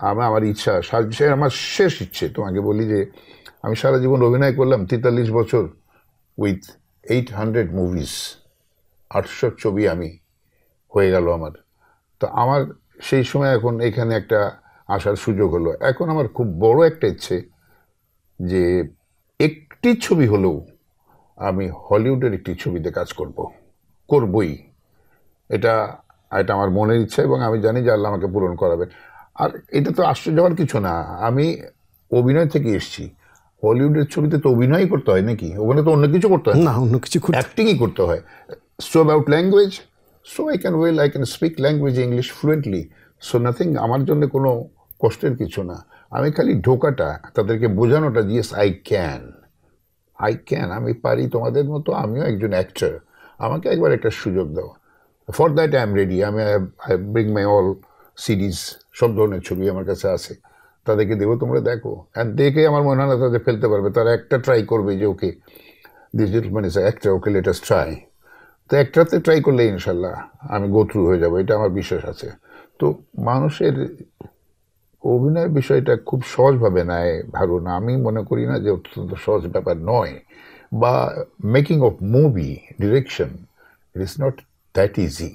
আমার আমার ইচ্ছা সে আমার শেষ ইচ্ছে তোমাকে বলি যে আমি সারা জীবন অভিনয় করলাম তেতাল্লিশ বছর উইথ এইট হান্ড্রেড মুভিস আটশো ছবি আমি হয়ে গেল আমার তো আমার সেই সময় এখন এখানে একটা আসার সুযোগ হলো এখন আমার খুব বড় একটা ইচ্ছে যে একটি ছবি হলেও আমি হলিউডের একটি ছবিতে কাজ করব করবই এটা এটা আমার মনের ইচ্ছা এবং আমি জানি যে আল্লাহ আমাকে পূরণ করাবে আর এটা তো আশ্চর্য হওয়ার কিছু না আমি অভিনয় থেকে এসছি হলিউডের ছবিতে তো অভিনয় করতে হয় নাকি ওখানে তো অন্য কিছু করতে হয় না অন্য কিছু অ্যাক্টিংই করতে হয় so about language so I can well I can speak language English fluently so nothing আমার জন্য কোনো কষ্টের কিছু না আমি খালি ঢোকাটা তাদেরকে বোঝানোটা দিয়েস আই ক্যান আই ক্যান আমি পারি তোমাদের মতো আমিও একজন অ্যাক্টার আমাকে একবার একটা সুযোগ দাও for that I am ready আমি I bring my all series সব ধরনের ছবি আমার কাছে আছে তাদেরকে দেবো তোমরা দেখো আর দেখে আমার মনে হয় না তাদের ফেলতে পারবে তারা একটা ট্রাই করবে যে ওকে দিস মানে একটা ওকে লেটেস্ট ট্রাই তো একটাতে ট্রাই করলে ইনশাল্লাহ আমি গোথ্রু হয়ে যাবো এটা আমার বিশ্বাস আছে তো মানুষের অভিনয় বিষয়টা খুব সহজভাবে নেয় না আমি মনে করি না যে অত্যন্ত সহজ ব্যাপার নয় বা making of movie direction it is not that easy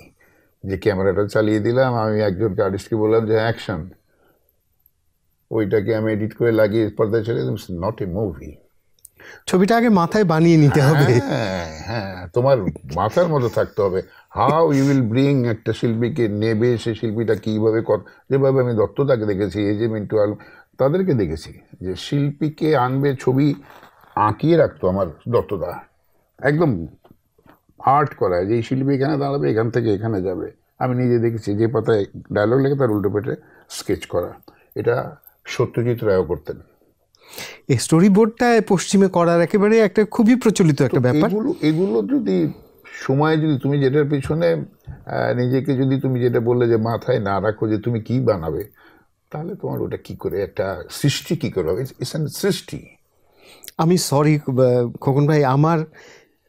যে ক্যামেরাটা চালিয়ে দিলাম আমি একজনকে আর্টিস্টকে বললাম যে অ্যাকশন ওইটাকে আমি এডিট করে লাগিয়ে পর্দায় ছেড়ে দিলাম নট এ মুভি ছবিটা আগে মাথায় বানিয়ে নিতে হবে হ্যাঁ, হ্যাঁ তোমার মাথার মতো থাকতে হবে হাউ ইউ উইল ব্রিং একটা শিল্পীকে নেবে সে শিল্পীটা কীভাবে যেভাবে আমি দত্তটাকে দেখেছি এই যে মিন্টু আলম তাদেরকে দেখেছি যে শিল্পীকে আনবে ছবি আঁকিয়ে রাখতো আমার দত্তদা একদম আর্ট করায় যে শিল্পী এখানে দাঁড়াবে এখান থেকে এখানে যাবে আমি নিজে দেখেছি যে পাতায় ডায়লগ লেগে তার উল্টো পেটে স্কেচ করা এটা সত্যজিৎ রায়ও করতেন এই স্টোরি বোর্ডটা পশ্চিমে করার একেবারে একটা খুবই প্রচলিত একটা ব্যাপার এগুলো এগুলো যদি সময় যদি তুমি যেটার পিছনে নিজেকে যদি তুমি যেটা বললে যে মাথায় না রাখো যে তুমি কি বানাবে তাহলে তোমার ওটা কি করে একটা সৃষ্টি কি করে হবে ইটস সৃষ্টি আমি সরি খোকন ভাই আমার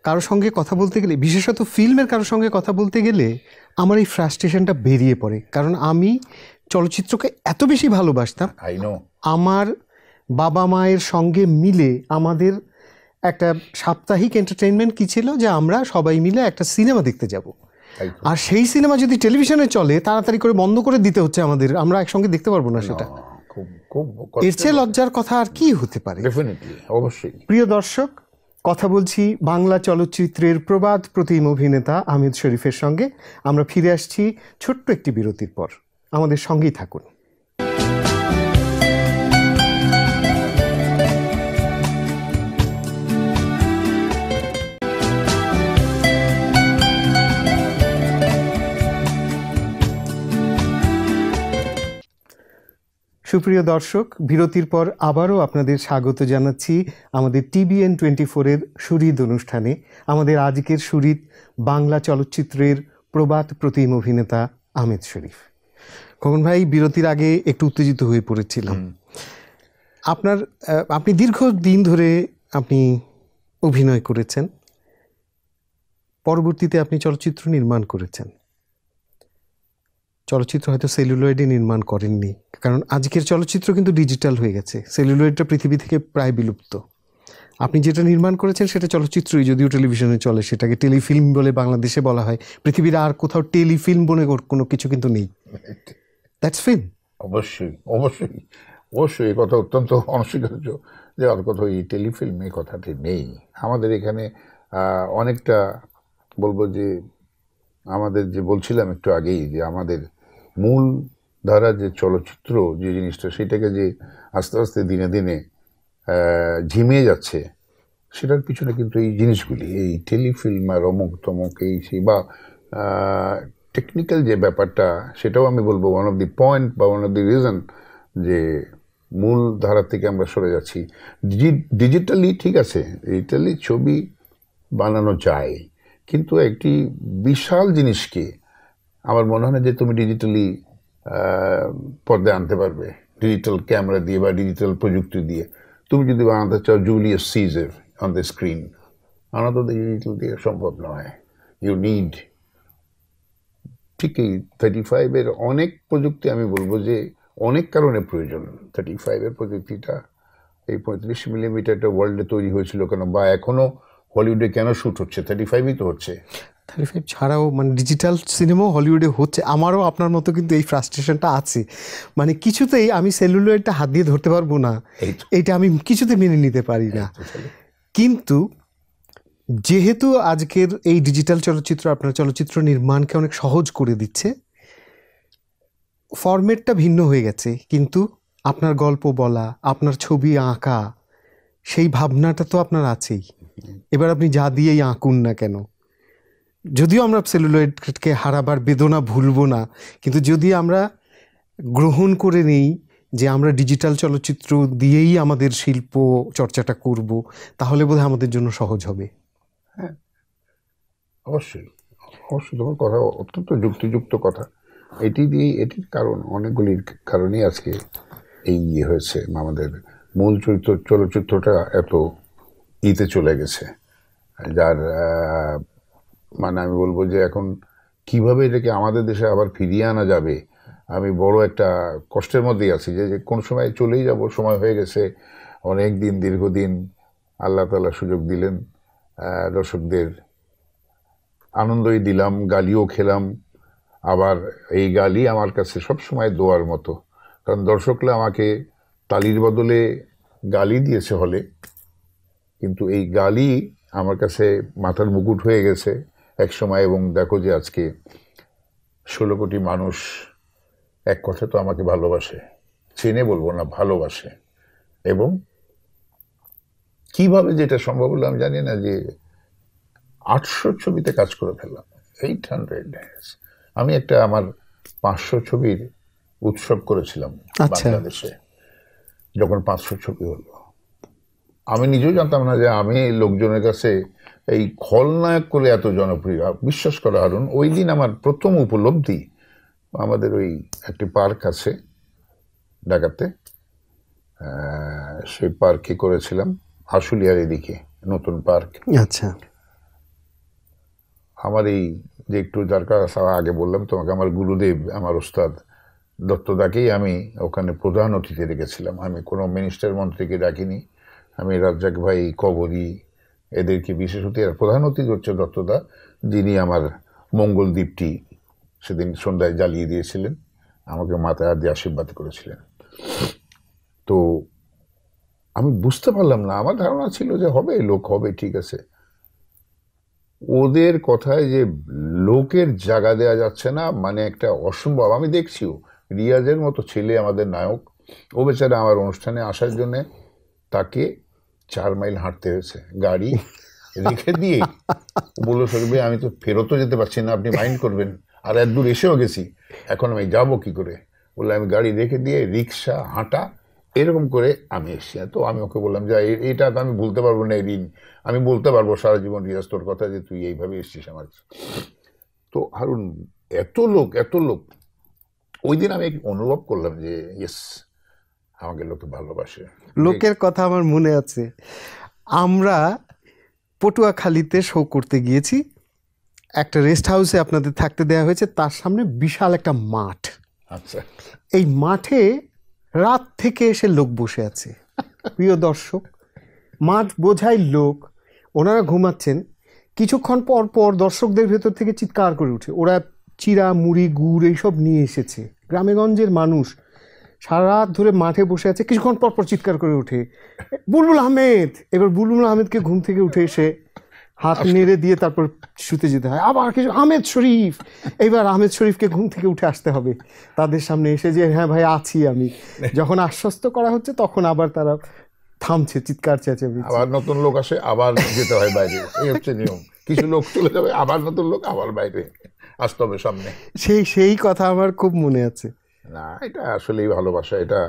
কারোর সঙ্গে কথা বলতে গেলে বিশেষত ফিল্মের কারোর সঙ্গে কথা বলতে গেলে আমার এই ফ্রাস্ট্রেশনটা বেরিয়ে পড়ে কারণ আমি চলচ্চিত্রকে এত বেশি ভালোবাসতাম আমার বাবা মায়ের সঙ্গে মিলে আমাদের একটা সাপ্তাহিক এন্টারটেনমেন্ট কী ছিল যে আমরা সবাই মিলে একটা সিনেমা দেখতে যাব আর সেই সিনেমা যদি টেলিভিশনে চলে তাড়াতাড়ি করে বন্ধ করে দিতে হচ্ছে আমাদের আমরা একসঙ্গে দেখতে পারবো না সেটা এর চেয়ে লজ্জার কথা আর কি হতে পারে অবশ্যই প্রিয় দর্শক কথা বলছি বাংলা চলচ্চিত্রের প্রবাদ প্রতিম অভিনেতা আমিদ শরীফের সঙ্গে আমরা ফিরে আসছি ছোট্ট একটি বিরতির পর আমাদের সঙ্গেই থাকুন সুপ্রিয় দর্শক বিরতির পর আবারও আপনাদের স্বাগত জানাচ্ছি আমাদের টিবিএন টোয়েন্টি ফোরের সুরিদ অনুষ্ঠানে আমাদের আজকের সুরিদ বাংলা চলচ্চিত্রের প্রবাদ প্রতিম অভিনেতা আহমেদ শরীফ খগন ভাই বিরতির আগে একটু উত্তেজিত হয়ে পড়েছিলাম আপনার আপনি দীর্ঘ দিন ধরে আপনি অভিনয় করেছেন পরবর্তীতে আপনি চলচ্চিত্র নির্মাণ করেছেন চলচ্চিত্র হয়তো সেলুলয়েডে নির্মাণ করেননি কারণ আজকের চলচ্চিত্র কিন্তু ডিজিটাল হয়ে গেছে সেলুলয়েডটা পৃথিবী থেকে প্রায় বিলুপ্ত আপনি যেটা নির্মাণ করেছেন সেটা চলচ্চিত্রই যদিও টেলিভিশনে চলে সেটাকে টেলিফিল্ম বলে বাংলাদেশে বলা হয় পৃথিবীর আর কোথাও টেলিফিল্ম বলে কোনো কিছু কিন্তু নেই মানে দ্যাটস ফিল্ম অবশ্যই অবশ্যই অবশ্যই এ কথা অত্যন্ত অনস্বীকার্য যে আর কথা এই টেলিফিল্মে কথাটি নেই আমাদের এখানে অনেকটা বলবো যে আমাদের যে বলছিলাম একটু আগেই যে আমাদের মূল ধারা যে চলচ্চিত্র যে জিনিসটা সেটাকে যে আস্তে আস্তে দিনে দিনে ঝিমিয়ে যাচ্ছে সেটার পিছনে কিন্তু এই জিনিসগুলি এই টেলিফিল্ম আর অমুক তমুক এই সেই বা টেকনিক্যাল যে ব্যাপারটা সেটাও আমি বলবো ওয়ান অফ দি পয়েন্ট বা ওয়ান অফ দি রিজন যে মূল ধারা থেকে আমরা সরে যাচ্ছি ডিজিটালি ঠিক আছে ডিজিটালি ছবি বানানো যায় কিন্তু একটি বিশাল জিনিসকে আমার মনে হয় যে তুমি ডিজিটালি পর্দায় আনতে পারবে ডিজিটাল ক্যামেরা দিয়ে বা ডিজিটাল প্রযুক্তি দিয়ে তুমি যদি বানাতে চাও জুলিয়াস সিজের অন দ্য স্ক্রিন আনা ডিজিটাল দিয়ে সম্ভব নয় ইউ নিড ঠিকই থার্টি ফাইভের অনেক প্রযুক্তি আমি বলবো যে অনেক কারণে প্রয়োজন থার্টি ফাইভের প্রযুক্তিটা এই পঁয়ত্রিশ মিলিমিটারটা ওয়ার্ল্ডে তৈরি হয়েছিল কেন বা এখনও হলিউডে কেন শ্যুট হচ্ছে থার্টি ফাইভই তো হচ্ছে থার্টি ফাইভ ছাড়াও মানে ডিজিটাল সিনেমাও হলিউডে হচ্ছে আমারও আপনার মতো কিন্তু এই ফ্রাস্ট্রেশনটা আছে মানে কিছুতেই আমি সেলুলয়েডটা হাত দিয়ে ধরতে পারবো না এটা আমি কিছুতে মেনে নিতে পারি না কিন্তু যেহেতু আজকের এই ডিজিটাল চলচ্চিত্র আপনার চলচ্চিত্র নির্মাণকে অনেক সহজ করে দিচ্ছে ফরম্যাটটা ভিন্ন হয়ে গেছে কিন্তু আপনার গল্প বলা আপনার ছবি আঁকা সেই ভাবনাটা তো আপনার আছেই এবার আপনি যা দিয়েই আঁকুন না কেন যদিও আমরা সেলুলয়েডকে হারাবার বেদনা ভুলবো না কিন্তু যদি আমরা গ্রহণ করে নেই যে আমরা ডিজিটাল চলচ্চিত্র দিয়েই আমাদের শিল্প চর্চাটা করব তাহলে বোধহয় আমাদের জন্য সহজ হবে হ্যাঁ অবশ্যই অবশ্যই তোমার কথা অত্যন্ত যুক্তিযুক্ত কথা এটি দিয়ে এটির কারণ অনেকগুলির কারণেই আজকে এই ইয়ে হয়েছে আমাদের মূল চরিত্র চলচ্চিত্রটা এত ইতে চলে গেছে যার মানে আমি বলবো যে এখন কিভাবে এটাকে আমাদের দেশে আবার ফিরিয়ে আনা যাবে আমি বড় একটা কষ্টের মধ্যেই আছি যে কোন সময় চলেই যাব সময় হয়ে গেছে অনেক দিন দীর্ঘদিন আল্লাহ তালা সুযোগ দিলেন দর্শকদের আনন্দই দিলাম গালিও খেলাম আবার এই গালি আমার কাছে সবসময় দোয়ার মতো কারণ দর্শকরা আমাকে তালির বদলে গালি দিয়েছে হলে কিন্তু এই গালি আমার কাছে মাথার মুকুট হয়ে গেছে এক সময় এবং দেখো যে আজকে ষোলো কোটি মানুষ এক কথা তো আমাকে ভালোবাসে চেনে বলবো না ভালোবাসে এবং কিভাবে যেটা সম্ভব হলো আমি জানি না যে আটশো ছবিতে কাজ করে ফেললাম এইট হান্ড্রেড আমি একটা আমার পাঁচশো ছবির উৎসব করেছিলাম আচ্ছা। বাংলাদেশে যখন পাঁচশো ছবি হলো আমি নিজেও জানতাম না যে আমি লোকজনের কাছে এই খলনায়ক করে এত জনপ্রিয় বিশ্বাস করা হারুন ওই দিন আমার প্রথম উপলব্ধি আমাদের ওই একটি পার্ক আছে ঢাকাতে সেই পার্কে করেছিলাম আশুলিয়ার এদিকে নতুন পার্ক আচ্ছা আমার এই যে একটু যার কাছে আগে বললাম তোমাকে আমার গুরুদেব আমার ওস্তাদ দত্তদাকেই আমি ওখানে প্রধান অতিথি রেখেছিলাম আমি কোনো মিনিস্টার মন্ত্রীকে ডাকিনি আমি রাজ্জাক ভাই কবরী এদেরকে বিশেষ অতিথি আর প্রধান অতিথি হচ্ছে দত্তদা যিনি আমার মঙ্গল দ্বীপটি সেদিন সন্ধ্যায় জ্বালিয়ে দিয়েছিলেন আমাকে মাথায় দিয়ে আশীর্বাদ করেছিলেন তো আমি বুঝতে পারলাম না আমার ধারণা ছিল যে হবে লোক হবে ঠিক আছে ওদের কথায় যে লোকের জায়গা দেওয়া যাচ্ছে না মানে একটা অসম্ভব আমি দেখছিও রিয়াজের মতো ছেলে আমাদের নায়ক ও বেচারা আমার অনুষ্ঠানে আসার জন্যে তাকে চার মাইল হাঁটতে হয়েছে গাড়ি রেখে দিয়ে বললো সরবে আমি তো ফেরতও যেতে পারছি না আপনি মাইন্ড করবেন আর এত দূর এসেও গেছি এখন আমি যাবো কি করে বললে আমি গাড়ি রেখে দিয়ে রিক্সা হাঁটা এরকম করে আমি এসছি তো আমি ওকে বললাম যে এটা তো আমি ভুলতে পারবো না এই ঋণ আমি বলতে পারবো সারা জীবন রিয়াজ তোর কথা যে তুই এইভাবে এসছিস আমার তো হারুন এত লোক এত লোক ওই দিন আমি অনুভব করলাম যে ইয়েস আমাকে লোকে ভালোবাসে লোকের কথা আমার মনে আছে আমরা পটুয়াখালীতে শো করতে গিয়েছি একটা রেস্ট হাউসে আপনাদের থাকতে দেওয়া হয়েছে তার সামনে বিশাল একটা মাঠ আচ্ছা এই মাঠে রাত থেকে এসে লোক বসে আছে প্রিয় দর্শক মাঝ বোঝাই লোক ওনারা ঘুমাচ্ছেন কিছুক্ষণ পর পর দর্শকদের ভেতর থেকে চিৎকার করে উঠে ওরা চিরা মুড়ি গুড় এইসব নিয়ে এসেছে গ্রামেগঞ্জের মানুষ সারা রাত ধরে মাঠে বসে আছে কিছুক্ষণ পর পর চিৎকার করে উঠে বুলবুল আহমেদ এবার বুলবুল আহমেদকে ঘুম থেকে উঠে এসে হাত নেড়ে দিয়ে তারপর শুতে যেতে হয় আবার কিছু আহমেদ শরীফ এইবার আহমেদ শরীফকে ঘুম থেকে উঠে আসতে হবে তাদের সামনে এসে যে হ্যাঁ ভাই আছি আমি যখন আশ্বস্ত করা হচ্ছে তখন আবার তারা থামছে চিৎকার চেয়েছে আবার নতুন লোক আসে আবার যেতে হয় বাইরে এই হচ্ছে নিয়ম কিছু লোক চলে যাবে আবার নতুন লোক আবার বাইরে আসতে হবে সামনে সেই সেই কথা আমার খুব মনে আছে না এটা আসলেই ভালোবাসা এটা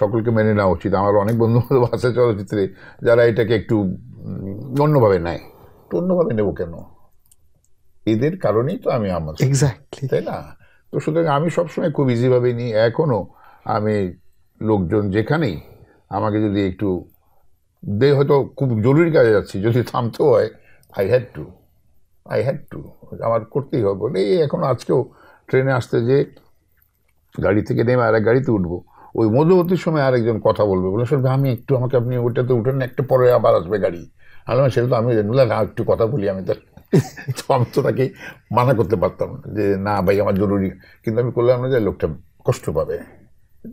সকলকে মেনে নেওয়া উচিত আমার অনেক বন্ধু বান্ধব আছে চলচ্চিত্রে যারা এটাকে একটু অন্যভাবে নেয় একটু অন্যভাবে নেব কেন এদের কারণেই তো আমি আমার এক্স্যাক্টলি তাই না তো সুতরাং আমি সবসময় খুব ইজিভাবে নিই এখনও আমি লোকজন যেখানেই আমাকে যদি একটু দে হয়তো খুব জরুরি কাজে যাচ্ছি যদি থামতে হয় I had to I had to আমার করতেই হবে বলে এই এখন আজকেও ট্রেনে আসতে যে গাড়ি থেকে নেমে আরেক গাড়িতে উঠবো ওই মধ্যবর্তীর সময় আরেকজন কথা বলবে বলে শুনবে আমি একটু আমাকে আপনি ওইটাতে উঠেন একটু পরে আবার আসবে গাড়ি আলমা সেটা তো আমি না একটু কথা বলি আমি তার তো আমি তো তাকে মানা করতে পারতাম না যে না ভাই আমার জরুরি কিন্তু আমি করলাম না যে লোকটা কষ্ট পাবে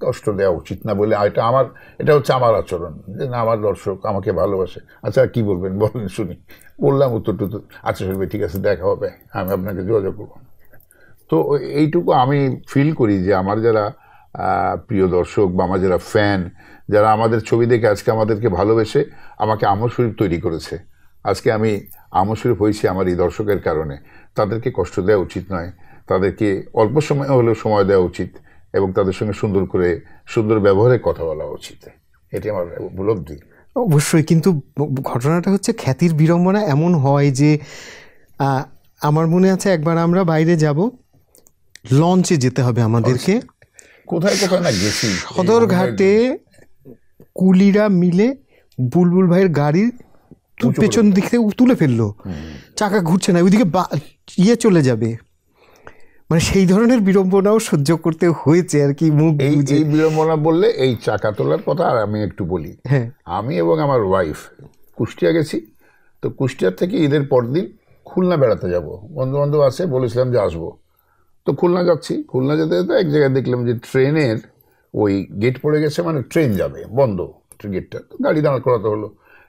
কষ্ট দেওয়া উচিত না বলে এটা আমার এটা হচ্ছে আমার আচরণ যে না আমার দর্শক আমাকে ভালোবাসে আচ্ছা কি বলবেন বলেন শুনি বললাম উত্তর টুত্তর আচ্ছা শুনবে ঠিক আছে দেখা হবে আমি আপনাকে যোগাযোগ করবো তো এইটুকু আমি ফিল করি যে আমার যারা প্রিয় দর্শক বা আমার যারা ফ্যান যারা আমাদের ছবি দেখে আজকে আমাদেরকে ভালোবেসে আমাকে আমর শরীফ তৈরি করেছে আজকে আমি আমর শরীফ হয়েছি আমার এই দর্শকের কারণে তাদেরকে কষ্ট দেওয়া উচিত নয় তাদেরকে অল্প সময় হলেও সময় দেওয়া উচিত এবং তাদের সঙ্গে সুন্দর করে সুন্দর ব্যবহারে কথা বলা উচিত এটি আমার উপলব্ধি অবশ্যই কিন্তু ঘটনাটা হচ্ছে খ্যাতির বিড়ম্বনা এমন হয় যে আমার মনে আছে একবার আমরা বাইরে যাব লঞ্চে যেতে হবে আমাদেরকে কোথায় কোথায় না গেছি সদরঘাটে কুলিরা মিলে বুলবুল ভাইয়ের গাড়ির পেছন দিক থেকে তুলে ফেললো চাকা ঘুরছে না ওইদিকে ইয়ে চলে যাবে মানে সেই ধরনের বিড়ম্বনাও সহ্য করতে হয়েছে আর কি মুখ এই এই বিড়ম্বনা বললে এই চাকা তোলার কথা আর আমি একটু বলি হ্যাঁ আমি এবং আমার ওয়াইফ কুষ্টিয়া গেছি তো কুষ্টিয়ার থেকে ঈদের দিন খুলনা বেড়াতে যাব বন্ধু বান্ধব আছে বলেছিলাম যে আসবো তো খুলনা যাচ্ছি খুলনা যেতে যেতে এক জায়গায় দেখলাম যে ট্রেনের ওই গেট পড়ে গেছে মানে ট্রেন যাবে বন্ধ গেটটা তো গাড়ি দাঁড় করাতে হলো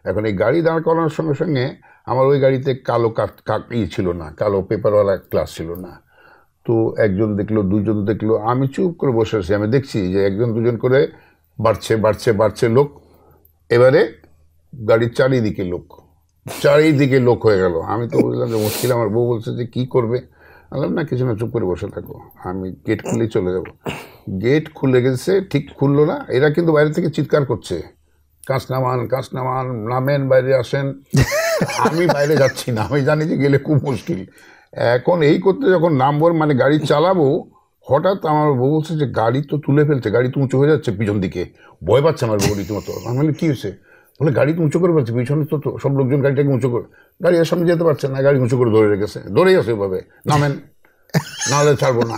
এখন এই গাড়ি দাঁড় করানোর সঙ্গে সঙ্গে আমার ওই গাড়িতে কালো কাক ইয়ে ছিল না কালো পেপারওয়ালা ক্লাস ছিল না তো একজন দেখলো দুজন দেখলো আমি চুপ করে বসে আছি আমি দেখছি যে একজন দুজন করে বাড়ছে বাড়ছে বাড়ছে লোক এবারে গাড়ির চারিদিকে লোক চারিদিকে লোক হয়ে গেল আমি তো বললাম যে মুশকিল আমার বউ বলছে যে কী করবে বললাম না কিছু না চুপ করে বসে থাকো আমি গেট খুলেই চলে যাবো গেট খুলে গেছে ঠিক খুললো না এরা কিন্তু বাইরে থেকে চিৎকার করছে কাঁচ নামান কাঁচ নামান নামেন বাইরে আসেন আমি বাইরে যাচ্ছি না আমি জানি যে গেলে খুব মুশকিল এখন এই করতে যখন নামবো মানে গাড়ি চালাবো হঠাৎ আমার বউ বলছে যে গাড়ি তো তুলে ফেলছে গাড়ি তো উঁচু হয়ে যাচ্ছে পিছন দিকে ভয় পাচ্ছে আমার বউ রীতিমতো আমি বলি কী হয়েছে বলে গাড়ি তো উঁচু করে পারছে পিছনে তো সব লোকজন গাড়িটাকে উঁচু করে গাড়ি এর সামনে যেতে পারছে না গাড়ি উঁচু করে ধরে রেখেছে ধরেই আছে ওইভাবে নামেন নাহলে ছাড়বো না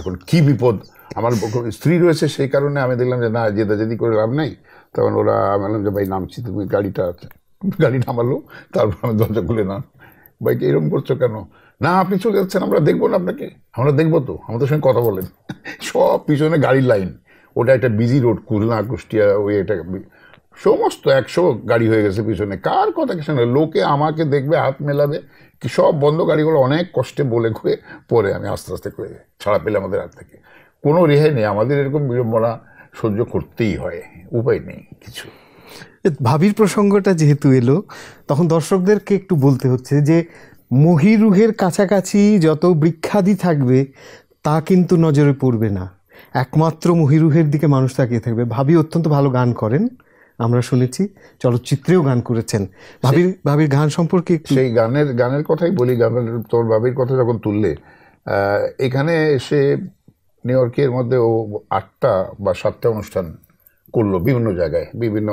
এখন কি বিপদ আমার স্ত্রী রয়েছে সেই কারণে আমি দেখলাম যে না যেদা যেদি করে লাভ নেই তখন ওরা বললাম যে ভাই নামছি তুমি গাড়িটা গাড়ি নামালো তারপর আমি দরজা খুলে নাম ভাই এরকম করছো কেন না আপনি চলে যাচ্ছেন আমরা দেখবো না আপনাকে আমরা দেখবো তো আমাদের সঙ্গে কথা বলেন সব পিছনে গাড়ির লাইন ওটা একটা বিজি রোড কুলনা কুষ্টিয়া ওই একটা সমস্ত একশো গাড়ি হয়ে গেছে পিছনে কার কথা কিছু লোকে আমাকে দেখবে হাত মেলাবে সব বন্ধ গাড়িগুলো অনেক কষ্টে বলে ঘুরে পরে আমি আস্তে আস্তে করে ছাড়া পেলে আমাদের হাত থেকে কোনো রেহাই নেই আমাদের এরকম বিড়ম্বনা সহ্য করতেই হয় উপায় নেই কিছু ভাবির প্রসঙ্গটা যেহেতু এলো তখন দর্শকদেরকে একটু বলতে হচ্ছে যে মহিরুহের কাছাকাছি যত বৃক্ষাদি থাকবে তা কিন্তু নজরে পড়বে না একমাত্র মহিরুহের দিকে মানুষ তাকিয়ে থাকবে ভাবি অত্যন্ত ভালো গান করেন আমরা শুনেছি চলচ্চিত্রেও গান করেছেন ভাবির ভাবির গান সম্পর্কে সেই গানের গানের কথাই বলি গানের তোর ভাবির কথা যখন তুললে এখানে এসে নিউ ইয়র্কের মধ্যে ও আটটা বা সাতটা অনুষ্ঠান করলো বিভিন্ন জায়গায় বিভিন্ন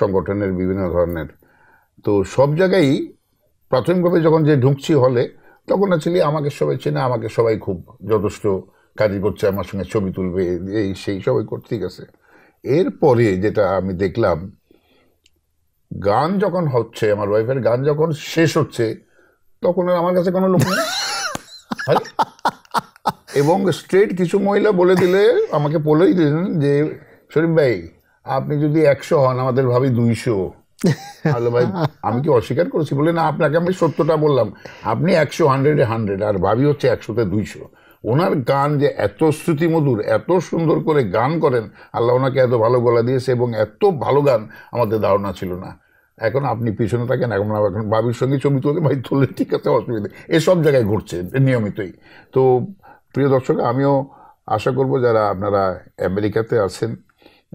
সংগঠনের বিভিন্ন ধরনের তো সব জায়গায়ই প্রাথমিকভাবে যখন যে ঢুকছি হলে তখন আসলে আমাকে সবাই চেনে আমাকে সবাই খুব যথেষ্ট কাজই করছে আমার সঙ্গে ছবি তুলবে এই সেই সবাই ঠিক আছে এরপরে যেটা আমি দেখলাম গান যখন হচ্ছে আমার ওয়াইফের গান যখন শেষ হচ্ছে তখন আমার কাছে কোনো লোক নেই এবং স্ট্রেট কিছু মহিলা বলে দিলে আমাকে বলেই দিলেন যে শরীফ ভাই আপনি যদি একশো হন আমাদের ভাবি দুইশো তাহলে ভাই আমি কি অস্বীকার করেছি বলে না আপনাকে আমি সত্যটা বললাম আপনি একশো হান্ড্রেডে হান্ড্রেড আর ভাবি হচ্ছে একশোতে দুইশো ওনার গান যে এত মধুর এত সুন্দর করে গান করেন আল্লাহ ওনাকে এত ভালো গলা দিয়েছে এবং এত ভালো গান আমাদের ধারণা ছিল না এখন আপনি পিছনে থাকেন এখন এখন বাবির সঙ্গে ছবি তুলে ভাই তুললে ঠিক আছে অসুবিধা এসব জায়গায় ঘুরছে নিয়মিতই তো প্রিয় দর্শক আমিও আশা করব যারা আপনারা আমেরিকাতে আছেন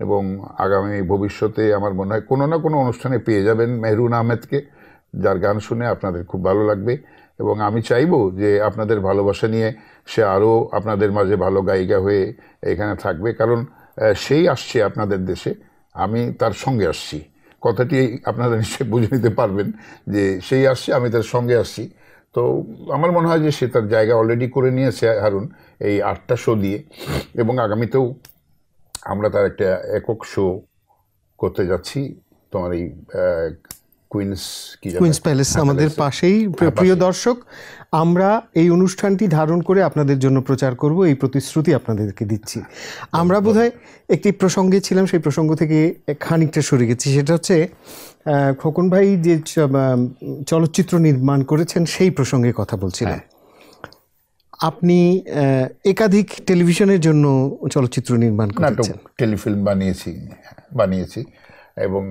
এবং আগামী ভবিষ্যতে আমার মনে হয় কোনো না কোনো অনুষ্ঠানে পেয়ে যাবেন মেহরুন আহমেদকে যার গান শুনে আপনাদের খুব ভালো লাগবে এবং আমি চাইব যে আপনাদের ভালোবাসা নিয়ে সে আরও আপনাদের মাঝে ভালো গায়িকা হয়ে এখানে থাকবে কারণ সেই আসছে আপনাদের দেশে আমি তার সঙ্গে আসছি কথাটি আপনারা নিশ্চয়ই বুঝে নিতে পারবেন যে সেই আসছে আমি তার সঙ্গে আসছি তো আমার মনে হয় যে সে তার জায়গা অলরেডি করে নিয়েছে হারুন এই আটটা শো দিয়ে এবং আগামীতেও আমরা তার একটা একক শো করতে যাচ্ছি তোমার এই কুইন্স কুইন্স প্যালেস আমাদের পাশেই হ্যাঁ, প্রিয় দর্শক আমরা এই অনুষ্ঠানটি ধারণ করে আপনাদের জন্য প্রচার করব এই প্রতিশ্রুতি আপনাদেরকে দিচ্ছি আমরা বোধহয় একটি প্রসঙ্গে ছিলাম সেই প্রসঙ্গ থেকে খানিকটা সরে গেছি সেটা হচ্ছে খোকন ভাই যে চলচ্চিত্র নির্মাণ করেছেন সেই প্রসঙ্গে কথা বলছিলেন হ্যাঁ। আপনি একাধিক টেলিভিশনের জন্য চলচ্চিত্র নির্মাণ করেছেন টেলিফিল্ম বানিয়েছি বানিয়েছি এবং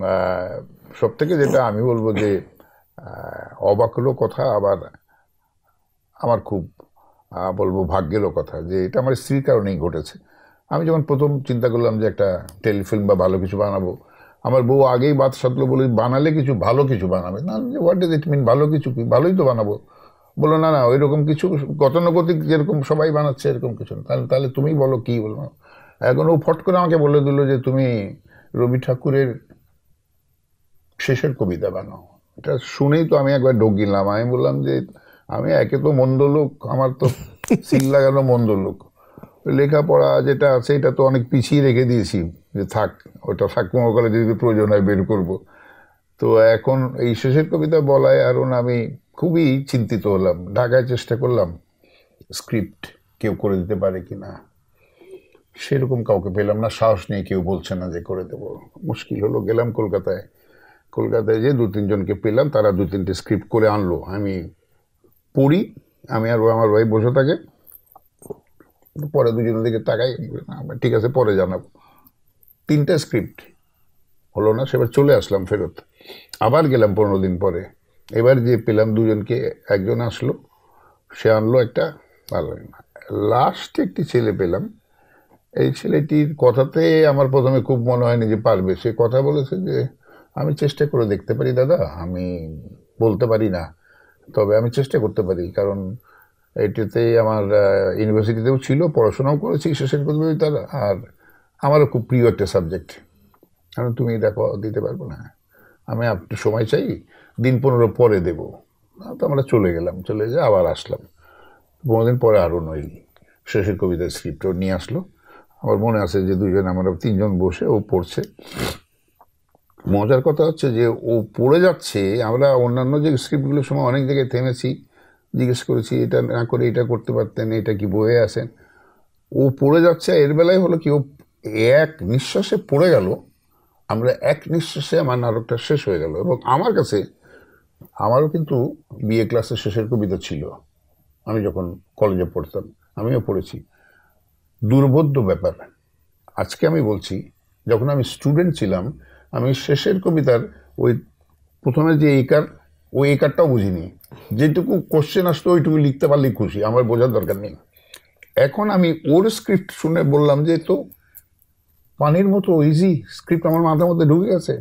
সব থেকে যেটা আমি বলবো যে অবাক হলো কথা আবার আমার খুব বলবো ভাগ্যেরও কথা যে এটা আমার স্ত্রীর কারণেই ঘটেছে আমি যখন প্রথম চিন্তা করলাম যে একটা টেলিফিল্ম বা ভালো কিছু বানাবো আমার বউ আগেই বাদ সাতলো বলে বানালে কিছু ভালো কিছু বানাবে না হোয়াট ইজ ইট মিন ভালো কিছু কি ভালোই তো বানাবো বলো না না ওই রকম কিছু গতানুগতিক যেরকম সবাই বানাচ্ছে এরকম কিছু না তাহলে তাহলে তুমি বলো কী বলো এখন ও ফট করে আমাকে বলে দিল যে তুমি রবি ঠাকুরের শেষের কবিতা বানাও এটা শুনেই তো আমি একবার ডোক গিলাম আমি বললাম যে আমি একে তো মন্দ লোক আমার তো সিল লাগানো মন্দ লোক লেখাপড়া যেটা আছে এটা তো অনেক পিছিয়ে রেখে দিয়েছি যে থাক ওটা ঠাকুমা যদি প্রয়োজন হয় বের করব তো এখন এই শেষের কবিতা বলায় আরণ আমি খুবই চিন্তিত হলাম ঢাকায় চেষ্টা করলাম স্ক্রিপ্ট কেউ করে দিতে পারে কি না সেরকম কাউকে পেলাম না সাহস নিয়ে কেউ বলছে না যে করে দেবো মুশকিল হলো গেলাম কলকাতায় কলকাতায় যে দু তিনজনকে পেলাম তারা দু তিনটে স্ক্রিপ্ট করে আনলো আমি পড়ি আমি আর আমার ভাই বসে থাকে পরে দুজনের দিকে তাকাই ঠিক আছে পরে জানাবো তিনটা স্ক্রিপ্ট হলো না সেবার চলে আসলাম ফেরত আবার গেলাম পনেরো দিন পরে এবার যে পেলাম দুজনকে একজন আসলো সে আনলো একটা ভালো না লাস্ট একটি ছেলে পেলাম এই ছেলেটির কথাতে আমার প্রথমে খুব মনে হয়নি যে পারবে সে কথা বলেছে যে আমি চেষ্টা করে দেখতে পারি দাদা আমি বলতে পারি না তবে আমি চেষ্টা করতে পারি কারণ এটিতে আমার ইউনিভার্সিটিতেও ছিল পড়াশোনাও করেছি শেষের করবে তারা আর আমারও খুব প্রিয় একটা সাবজেক্ট কারণ তুমি দেখো দিতে পারবো না আমি একটু সময় চাই দিন পনেরো পরে দেব তো আমরা চলে গেলাম চলে যেয়ে আবার আসলাম পনেরো দিন পরে আরও নই শেষের কবিতার স্ক্রিপ্ট নিয়ে আসলো আমার মনে আছে যে দুজন আমরা তিনজন বসে ও পড়ছে মজার কথা হচ্ছে যে ও পড়ে যাচ্ছে আমরা অন্যান্য যে স্ক্রিপ্টগুলোর সময় অনেক জায়গায় থেমেছি জিজ্ঞেস করেছি এটা না করে এটা করতে পারতেন এটা কি বয়ে আসেন ও পড়ে যাচ্ছে এর বেলায় হলো কি ও এক নিঃশ্বাসে পড়ে গেল আমরা এক নিঃশ্বাসে আমার নাটকটা শেষ হয়ে গেল এবং আমার কাছে আমারও কিন্তু বিএ ক্লাসের শেষের কবিতা ছিল আমি যখন কলেজে পড়তাম আমিও পড়েছি দুর্বোধ্য ব্যাপার আজকে আমি বলছি যখন আমি স্টুডেন্ট ছিলাম আমি শেষের কবিতার ওই প্রথমে যে একার ওই একারটাও বুঝিনি যেটুকু কোশ্চেন আসতো ওইটুকু লিখতে পারলেই খুশি আমার বোঝার দরকার নেই এখন আমি ওর স্ক্রিপ্ট শুনে বললাম যে তো পানির মতো ইজি স্ক্রিপ্ট আমার মাথার মধ্যে ঢুকে গেছে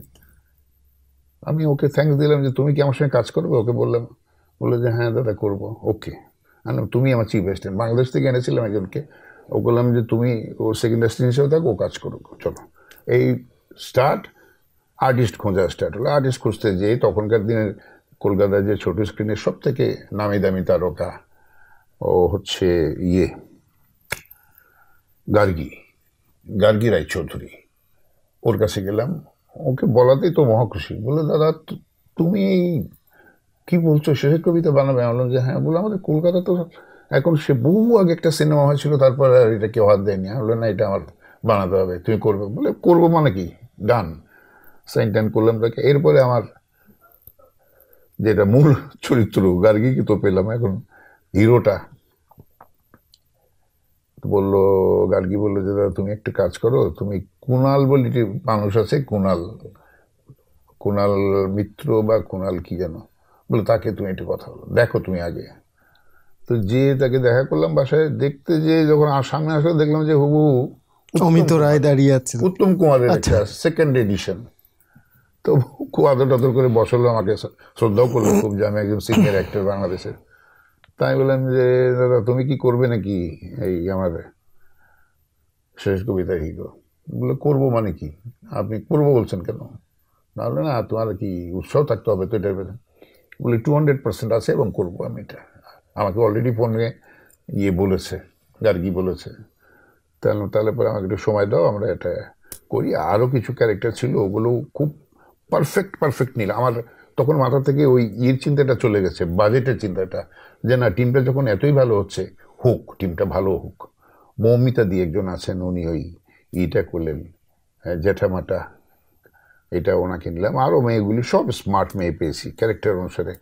আমি ওকে থ্যাংকস দিলাম যে তুমি কি আমার সঙ্গে কাজ করবে ওকে বললাম বললো যে হ্যাঁ দাদা করবো ওকে আর তুমি আমার চিফ অ্যাসিস্ট্যান্ট বাংলাদেশ থেকে এনেছিলাম একজনকে ও বললাম যে তুমি ও সেকেন্ড অ্যাসিস্ট্যান্ট হিসেবে থাকো ও কাজ করো চলো এই স্টার্ট আর্টিস্ট খোঁজা স্টার্ট হলো আর্টিস্ট খুঁজতে যেয়ে তখনকার দিনের কলকাতায় যে ছোট স্ক্রিনের সব থেকে নামি দামি তারকা ও হচ্ছে ইয়ে গার্গি গার্গি রায়চৌধুরী ওর কাছে গেলাম ওকে বলাতেই তো মহাখুশি বলে দাদা তুমি কি বলছো সে কবিতা বানাবে আমি বললাম যে হ্যাঁ বলে আমাদের কলকাতা তো এখন সে বহু আগে একটা সিনেমা হয়েছিল তারপর আর এটা কেউ হাত দেয়নি বললো না এটা আমার বানাতে হবে তুমি করবে বলে করবো মানে কি গান সাইন টাইন করলাম তাকে এরপরে আমার যেটা মূল চরিত্র গার্গিকে তো পেলাম এখন হিরোটা বললো গার্গি বললো যে দাদা তুমি একটা কাজ করো তুমি কুণাল বলে মানুষ আছে কুনাল কুনাল মিত্র বা কুনাল কি যেন বলে তাকে তুমি একটু কথা বলো দেখো তুমি আগে তো যে তাকে দেখা করলাম বাসায় দেখতে যে যখন সামনে আসলে দেখলাম যে হবু অমিত রায় দাঁড়িয়ে আছে উত্তম কুমারের সেকেন্ড আচ্ছা। এডিশন তো খুব আদর টাদর করে বসলো আমাকে শ্রদ্ধাও করলো খুব যে আমি একজন সিনিয়র অ্যাক্টর বাংলাদেশের তা আমি বললাম যে দাদা তুমি কি করবে নাকি এই আমার শেষ কবিতা হিগো বলে করবো মানে কি আপনি করবো বলছেন কেন না নাহলে না তোমার কি উৎসাহ থাকতে হবে তো এটার পেছনে বলে টু হান্ড্রেড পার্সেন্ট আছে এবং করবো আমি এটা আমাকে অলরেডি ফোনে ইয়ে বলেছে গার্গি বলেছে তাহলে তাহলে পরে আমাকে একটু সময় দাও আমরা এটা করি আরও কিছু ক্যারেক্টার ছিল ওগুলো খুব পারফেক্ট পারফেক্ট নীল আমার তখন মাথা থেকে ওই ইয়ের চিন্তাটা চলে গেছে বাজেটের চিন্তাটা যে না টিমটা যখন এতই ভালো হচ্ছে হোক টিমটা ভালো হোক মৌমিতা দিয়ে একজন আছেন উনি ওই ইটা করলেন জ্যাঠামাটা এটা ওনাকে নিলাম আরও মেয়েগুলি সব স্মার্ট মেয়ে পেয়েছি ক্যারেক্টার অনুসারে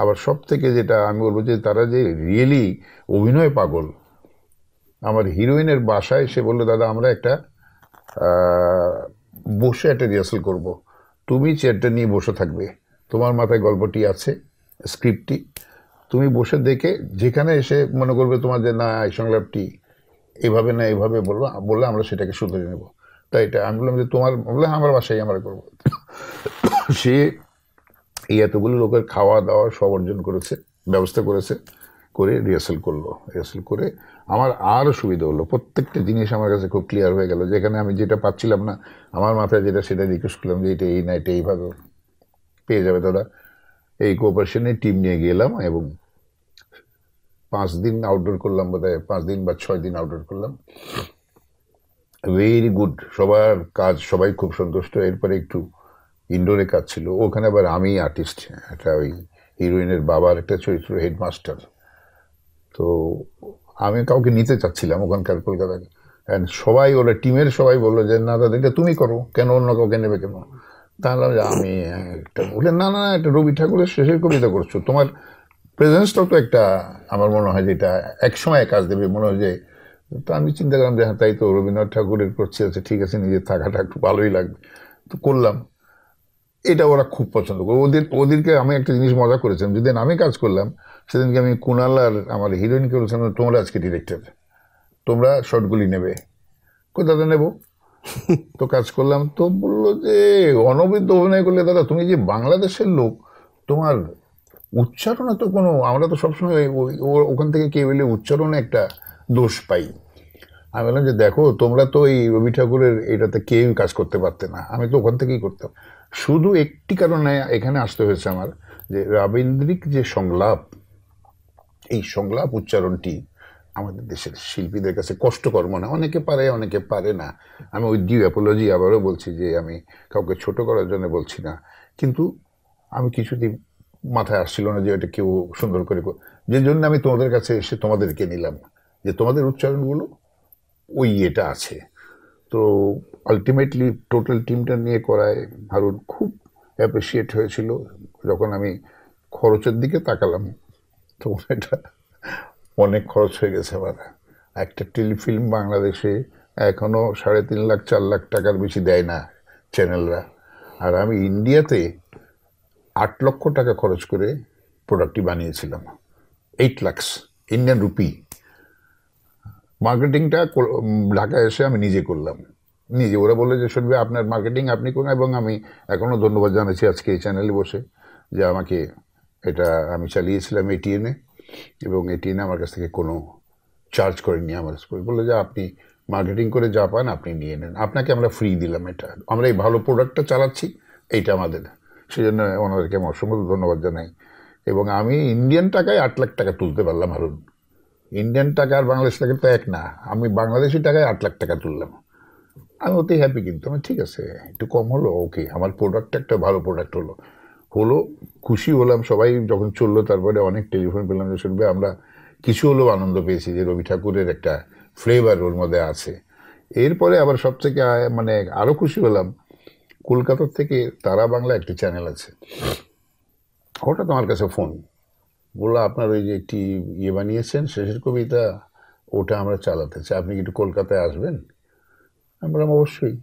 আবার সব থেকে যেটা আমি বলবো যে তারা যে রিয়েলি অভিনয় পাগল আমার হিরোইনের বাসায় সে বললো দাদা আমরা একটা বসে একটা রিহার্সেল করবো তুমি চেয়ারটা নিয়ে বসে থাকবে তোমার মাথায় গল্পটি আছে স্ক্রিপ্টটি তুমি বসে দেখে যেখানে এসে মনে করবে তোমার যে না এই সংলাপটি এভাবে না এভাবে বলবো বললে আমরা সেটাকে শুধরে নেব তাই এটা আমি বললাম যে তোমার বললে আমার বাসায় আমরা করবো সে এই এতগুলো লোকের খাওয়া দাওয়া সব অর্জন করেছে ব্যবস্থা করেছে করে রিহার্সেল করলো রিহার্সেল করে আমার আরও সুবিধা হলো প্রত্যেকটা জিনিস আমার কাছে খুব ক্লিয়ার হয়ে গেল যেখানে আমি যেটা পাচ্ছিলাম না আমার মাথায় যেটা সেটা রিকোয়েস্ট করলাম যে এটা এই না এটা এইভাবে পেয়ে যাবে তোরা এই কোঅপারেশনের টিম নিয়ে গেলাম এবং পাঁচ দিন আউটডোর করলাম বোধ পাঁচ দিন বা ছয় দিন আউটডোর করলাম ভেরি গুড সবার কাজ সবাই খুব সন্তুষ্ট এরপরে একটু ইনডোরে কাজ ছিল ওখানে আবার আমি আর্টিস্ট একটা ওই হিরোইনের বাবার একটা চরিত্র হেডমাস্টার তো আমি কাউকে নিতে চাচ্ছিলাম ওখানকার কলকাতার অ্যান্ড সবাই ওরা টিমের সবাই বললো যে না দাদা এটা তুমি করো কেন অন্য কাউকে নেবে কেন তাহলে আমি একটা বলে না না একটা রবি ঠাকুরের শেষের কবিতা করছো তোমার প্রেজেন্সটাও তো একটা আমার মনে হয় যেটা সময় কাজ দেবে মনে হয় যে তো আমি চিন্তা করলাম যে হ্যাঁ তাই তো রবীন্দ্রনাথ ঠাকুরের করছি আছে আচ্ছা, ঠিক আছে নিজের থাকাটা একটু ভালোই লাগবে তো করলাম এটা ওরা খুব পছন্দ করে ওদের ওদেরকে আমি একটা জিনিস মজা করেছিলাম যদি আমি কাজ করলাম সেদিনকে আমি কুণাল আর আমার হিরোইনকে বলছিলাম তোমরা আজকে ডিরেক্টর তোমরা শর্টগুলি নেবে কই দাদা নেব তো কাজ করলাম তো বললো যে অনবিদ্য অভিনয় করলে দাদা তুমি যে বাংলাদেশের লোক তোমার উচ্চারণে তো কোনো আমরা তো সবসময় ওখান থেকে কেউ বলে উচ্চারণে একটা দোষ পাই আমি বললাম যে দেখো তোমরা তো এই রবি ঠাকুরের এটাতে কেউ কাজ করতে পারতে না আমি তো ওখান থেকেই করতাম শুধু একটি কারণে এখানে আসতে হয়েছে আমার যে রাবীন্দ্রিক যে সংলাপ এই সংলাপ উচ্চারণটি আমাদের দেশের শিল্পীদের কাছে কষ্টকর মনে অনেকে পারে অনেকে পারে না আমি ওই ডিউ অ্যাপোলজি আবারও বলছি যে আমি কাউকে ছোট করার জন্য বলছি না কিন্তু আমি কিছুদিন মাথায় আসছিল না যে এটা কেউ সুন্দর করে যে জন্য আমি তোমাদের কাছে এসে তোমাদেরকে নিলাম যে তোমাদের উচ্চারণগুলো ওই এটা আছে তো আলটিমেটলি টোটাল টিমটা নিয়ে করায় হারুন খুব অ্যাপ্রিসিয়েট হয়েছিল যখন আমি খরচের দিকে তাকালাম তখন এটা অনেক খরচ হয়ে গেছে আমার একটা টেলিফিল্ম বাংলাদেশে এখনও সাড়ে তিন লাখ চার লাখ টাকার বেশি দেয় না চ্যানেলরা আর আমি ইন্ডিয়াতে আট লক্ষ টাকা খরচ করে প্রোডাক্টটি বানিয়েছিলাম এইট লাখস ইন্ডিয়ান রুপি মার্কেটিংটা ঢাকা এসে আমি নিজে করলাম নিজে ওরা বলে যে শুনবে আপনার মার্কেটিং আপনি করুন এবং আমি এখনও ধন্যবাদ জানাচ্ছি আজকে এই চ্যানেলে বসে যে আমাকে এটা আমি চালিয়েছিলাম এটিএনে এবং এটিএনে আমার কাছ থেকে কোনো চার্জ করেনি আমার স্কুল বললো যে আপনি মার্কেটিং করে যা পান আপনি নিয়ে নেন আপনাকে আমরা ফ্রি দিলাম এটা আমরা এই ভালো প্রোডাক্টটা চালাচ্ছি এইটা আমাদের সেই জন্য ওনাদেরকে আমি অসংখ্য ধন্যবাদ জানাই এবং আমি ইন্ডিয়ান টাকায় আট লাখ টাকা তুলতে পারলাম হারুন ইন্ডিয়ান টাকা আর বাংলাদেশ টাকা তো এক না আমি বাংলাদেশি টাকায় আট লাখ টাকা তুললাম আমি অতি হ্যাপি কিন্তু আমি ঠিক আছে একটু কম হলো ওকে আমার প্রোডাক্টটা একটা ভালো প্রোডাক্ট হলো হলো খুশি হলাম সবাই যখন চললো তারপরে অনেক টেলিফোন পেলাম যে শুনবে আমরা কিছু হলেও আনন্দ পেয়েছি যে রবি ঠাকুরের একটা ফ্লেভার ওর মধ্যে আছে এরপরে আবার সব থেকে মানে আরও খুশি হলাম কলকাতার থেকে তারা বাংলা একটি চ্যানেল আছে হঠাৎ আমার কাছে ফোন বললো আপনার ওই যে একটি ইয়ে বানিয়েছেন শেষের কবিতা ওটা আমরা চালাতে চাই আপনি কি একটু কলকাতায় আসবেন আমরা অবশ্যই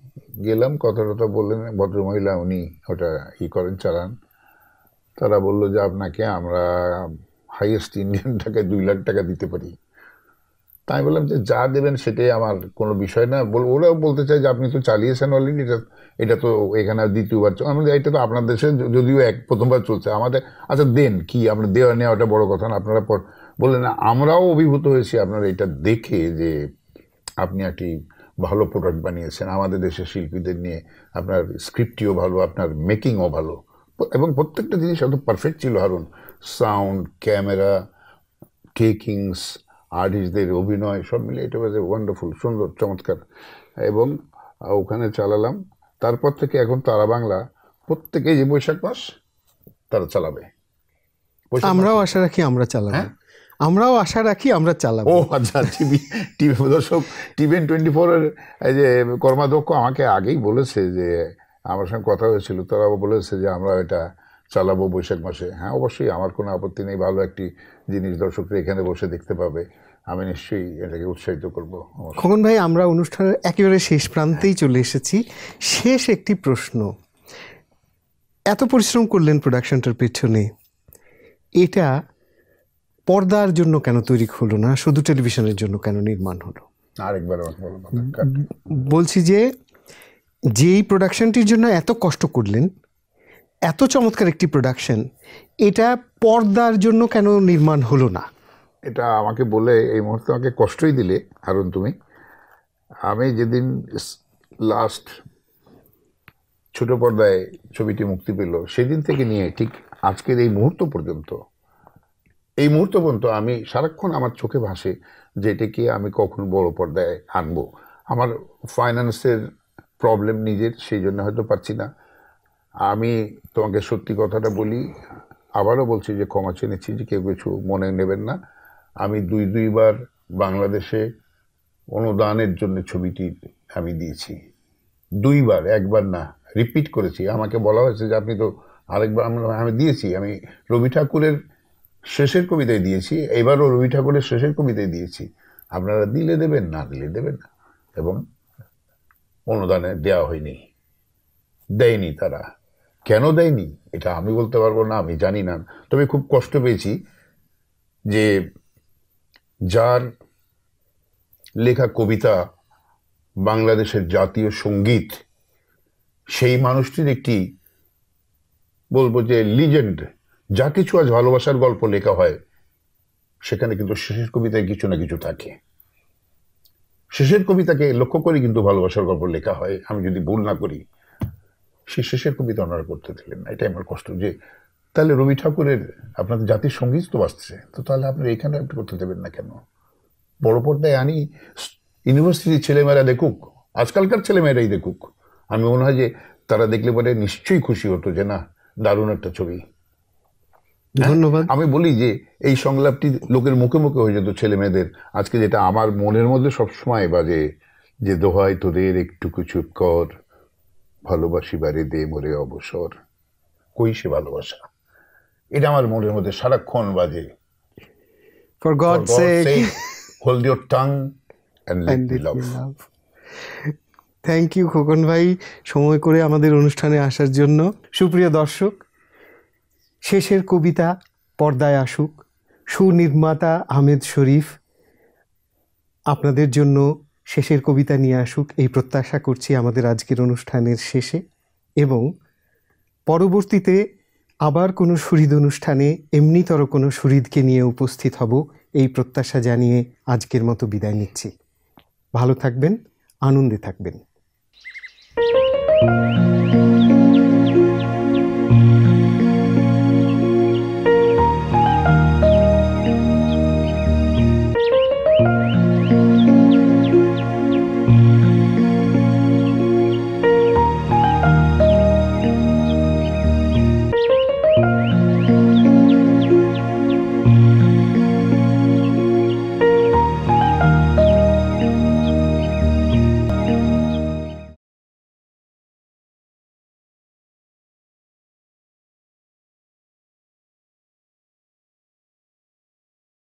গেলাম কথা টথা বললেন ভদ্রমহিলা উনি ওটা ই করেন চালান তারা বলল যে আপনাকে আমরা হাইয়েস্ট ইন্ডিয়ান টাকায় দুই লাখ টাকা দিতে পারি তাই বললাম যে যা দেবেন সেটাই আমার কোনো বিষয় না বল ওরাও বলতে চাই যে আপনি তো চালিয়েছেন অলরেডি এটা এটা তো এখানে দ্বিতীয়বার আমাদের এটা তো আপনার দেশে যদিও এক প্রথমবার চলছে আমাদের আচ্ছা দেন কি আপনার দেওয়া নেওয়াটা বড় কথা না আপনারা পর বললেন আমরাও অভিভূত হয়েছি আপনার এটা দেখে যে আপনি একটি ভালো প্রোডাক্ট বানিয়েছেন আমাদের দেশের শিল্পীদের নিয়ে আপনার স্ক্রিপ্টটিও ভালো আপনার মেকিংও ভালো এবং প্রত্যেকটা জিনিস এত পারফেক্ট ছিল হারুন সাউন্ড ক্যামেরা টেকিংস আর্টিস্টদের অভিনয় সব মিলে এটা ওয়াজ ওয়ান্ডারফুল সুন্দর চমৎকার এবং ওখানে চালালাম তারপর থেকে এখন তারা বাংলা প্রত্যেকে যে বৈশাখ মাস তারা চালাবে আমরাও আশা রাখি আমরা চালাবো হ্যাঁ? আমরাও আশা রাখি আমরা চালাবো ও আচ্ছা টিভি টিভি দর্শক টিভেন টোয়েন্টি ফোরের এই যে কর্মাধ্যক্ষ আমাকে আগেই বলেছে যে আমার সঙ্গে কথা হয়েছিল তারা বলেছে যে আমরা এটা চালাবো বৈশাখ মাসে হ্যাঁ অবশ্যই আমার কোনো আপত্তি নেই ভালো একটি জিনিস দর্শকরা এখানে বসে দেখতে পাবে আমি নিশ্চয়ই এটাকে উৎসাহিত করবো খগন ভাই আমরা অনুষ্ঠানের একেবারে শেষ প্রান্তেই চলে এসেছি শেষ একটি প্রশ্ন এত পরিশ্রম করলেন প্রোডাকশনটার পেছনে এটা পর্দার জন্য কেন তৈরি হলো না শুধু টেলিভিশনের জন্য কেন নির্মাণ হলো আরেকবার বলছি যে যে এই প্রোডাকশানটির জন্য এত কষ্ট করলেন এত চমৎকার একটি প্রোডাকশন এটা পর্দার জন্য কেন নির্মাণ হলো না এটা আমাকে বলে এই মুহূর্তে আমাকে কষ্টই দিলে কারণ তুমি আমি যেদিন লাস্ট ছোট পর্দায় ছবিটি মুক্তি পেল সেদিন থেকে নিয়ে ঠিক আজকের এই মুহূর্ত পর্যন্ত এই মুহূর্ত পর্যন্ত আমি সারাক্ষণ আমার চোখে ভাসে যে এটাকে আমি কখন বড় পর্দায় আনবো আমার ফাইন্যান্সের প্রবলেম নিজের সেই জন্য হয়তো পারছি না আমি তোমাকে সত্যি কথাটা বলি আবারও বলছি যে ক্ষমা চেনেছি যে কেউ কিছু মনে নেবেন না আমি দুই দুইবার বাংলাদেশে অনুদানের জন্য ছবিটি আমি দিয়েছি দুইবার একবার না রিপিট করেছি আমাকে বলা হয়েছে যে আপনি তো আরেকবার আমি দিয়েছি আমি রবি ঠাকুরের শেষের কবিতায় দিয়েছি এবারও রবি ঠাকুরের শেষের কবিতায় দিয়েছি আপনারা দিলে দেবেন না দিলে দেবেন না এবং অনুদানে দেওয়া হয়নি দেয়নি তারা কেন দেয়নি এটা আমি বলতে পারবো না আমি জানি না তবে খুব কষ্ট পেয়েছি যে যার লেখা কবিতা বাংলাদেশের জাতীয় সঙ্গীত সেই মানুষটির একটি বলবো যে লিজেন্ড যা কিছু আজ ভালোবাসার গল্প লেখা হয় সেখানে কিন্তু শেষের কবিতায় কিছু না কিছু থাকে শেষের কবিতাকে লক্ষ্য করে কিন্তু ভালোবাসার গল্প লেখা হয় আমি যদি ভুল না করি সে শেষের কবিতা ওনারা করতে দিলেন না এটাই আমার কষ্ট যে তাহলে রবি ঠাকুরের আপনাদের জাতির সঙ্গীত তো বাঁচছে তো তাহলে আপনি এখানে একটু করতে দেবেন না কেন বড় পর্দায় আনি ইউনিভার্সিটির ছেলেমেয়েরা দেখুক আজকালকার ছেলেমেয়েরাই দেখুক আমি মনে হয় যে তারা দেখলে পরে নিশ্চয়ই খুশি হতো যে না দারুণ একটা ছবি হ্যাঁ, ধন্যবাদ আমি বলি যে এই সংলাপটি লোকের মুখে মুখে হয়ে যেত ছেলে মেয়েদের আজকে যেটা আমার মনের মধ্যে সবসময় বাজে যে দোহাই তোদের একটু কিছু কর ভালোবাসি বাড়ি দে মরে অবসর কই সে ভালোবাসা এটা আমার মনের মধ্যে সারাক্ষণ বাজে for God sake hold your tongue and let me love thank you Khokon ভাই সময় করে আমাদের অনুষ্ঠানে আসার জন্য সুপ্রিয় দর্শক শেষের কবিতা পর্দায় আসুক সুনির্মাতা আহমেদ শরীফ আপনাদের জন্য শেষের কবিতা নিয়ে আসুক এই প্রত্যাশা করছি আমাদের আজকের অনুষ্ঠানের শেষে এবং পরবর্তীতে আবার কোনো সুরিদ অনুষ্ঠানে এমনিতর কোনো সুরিদকে নিয়ে উপস্থিত হব এই প্রত্যাশা জানিয়ে আজকের মতো বিদায় নিচ্ছি ভালো থাকবেন আনন্দে থাকবেন thank you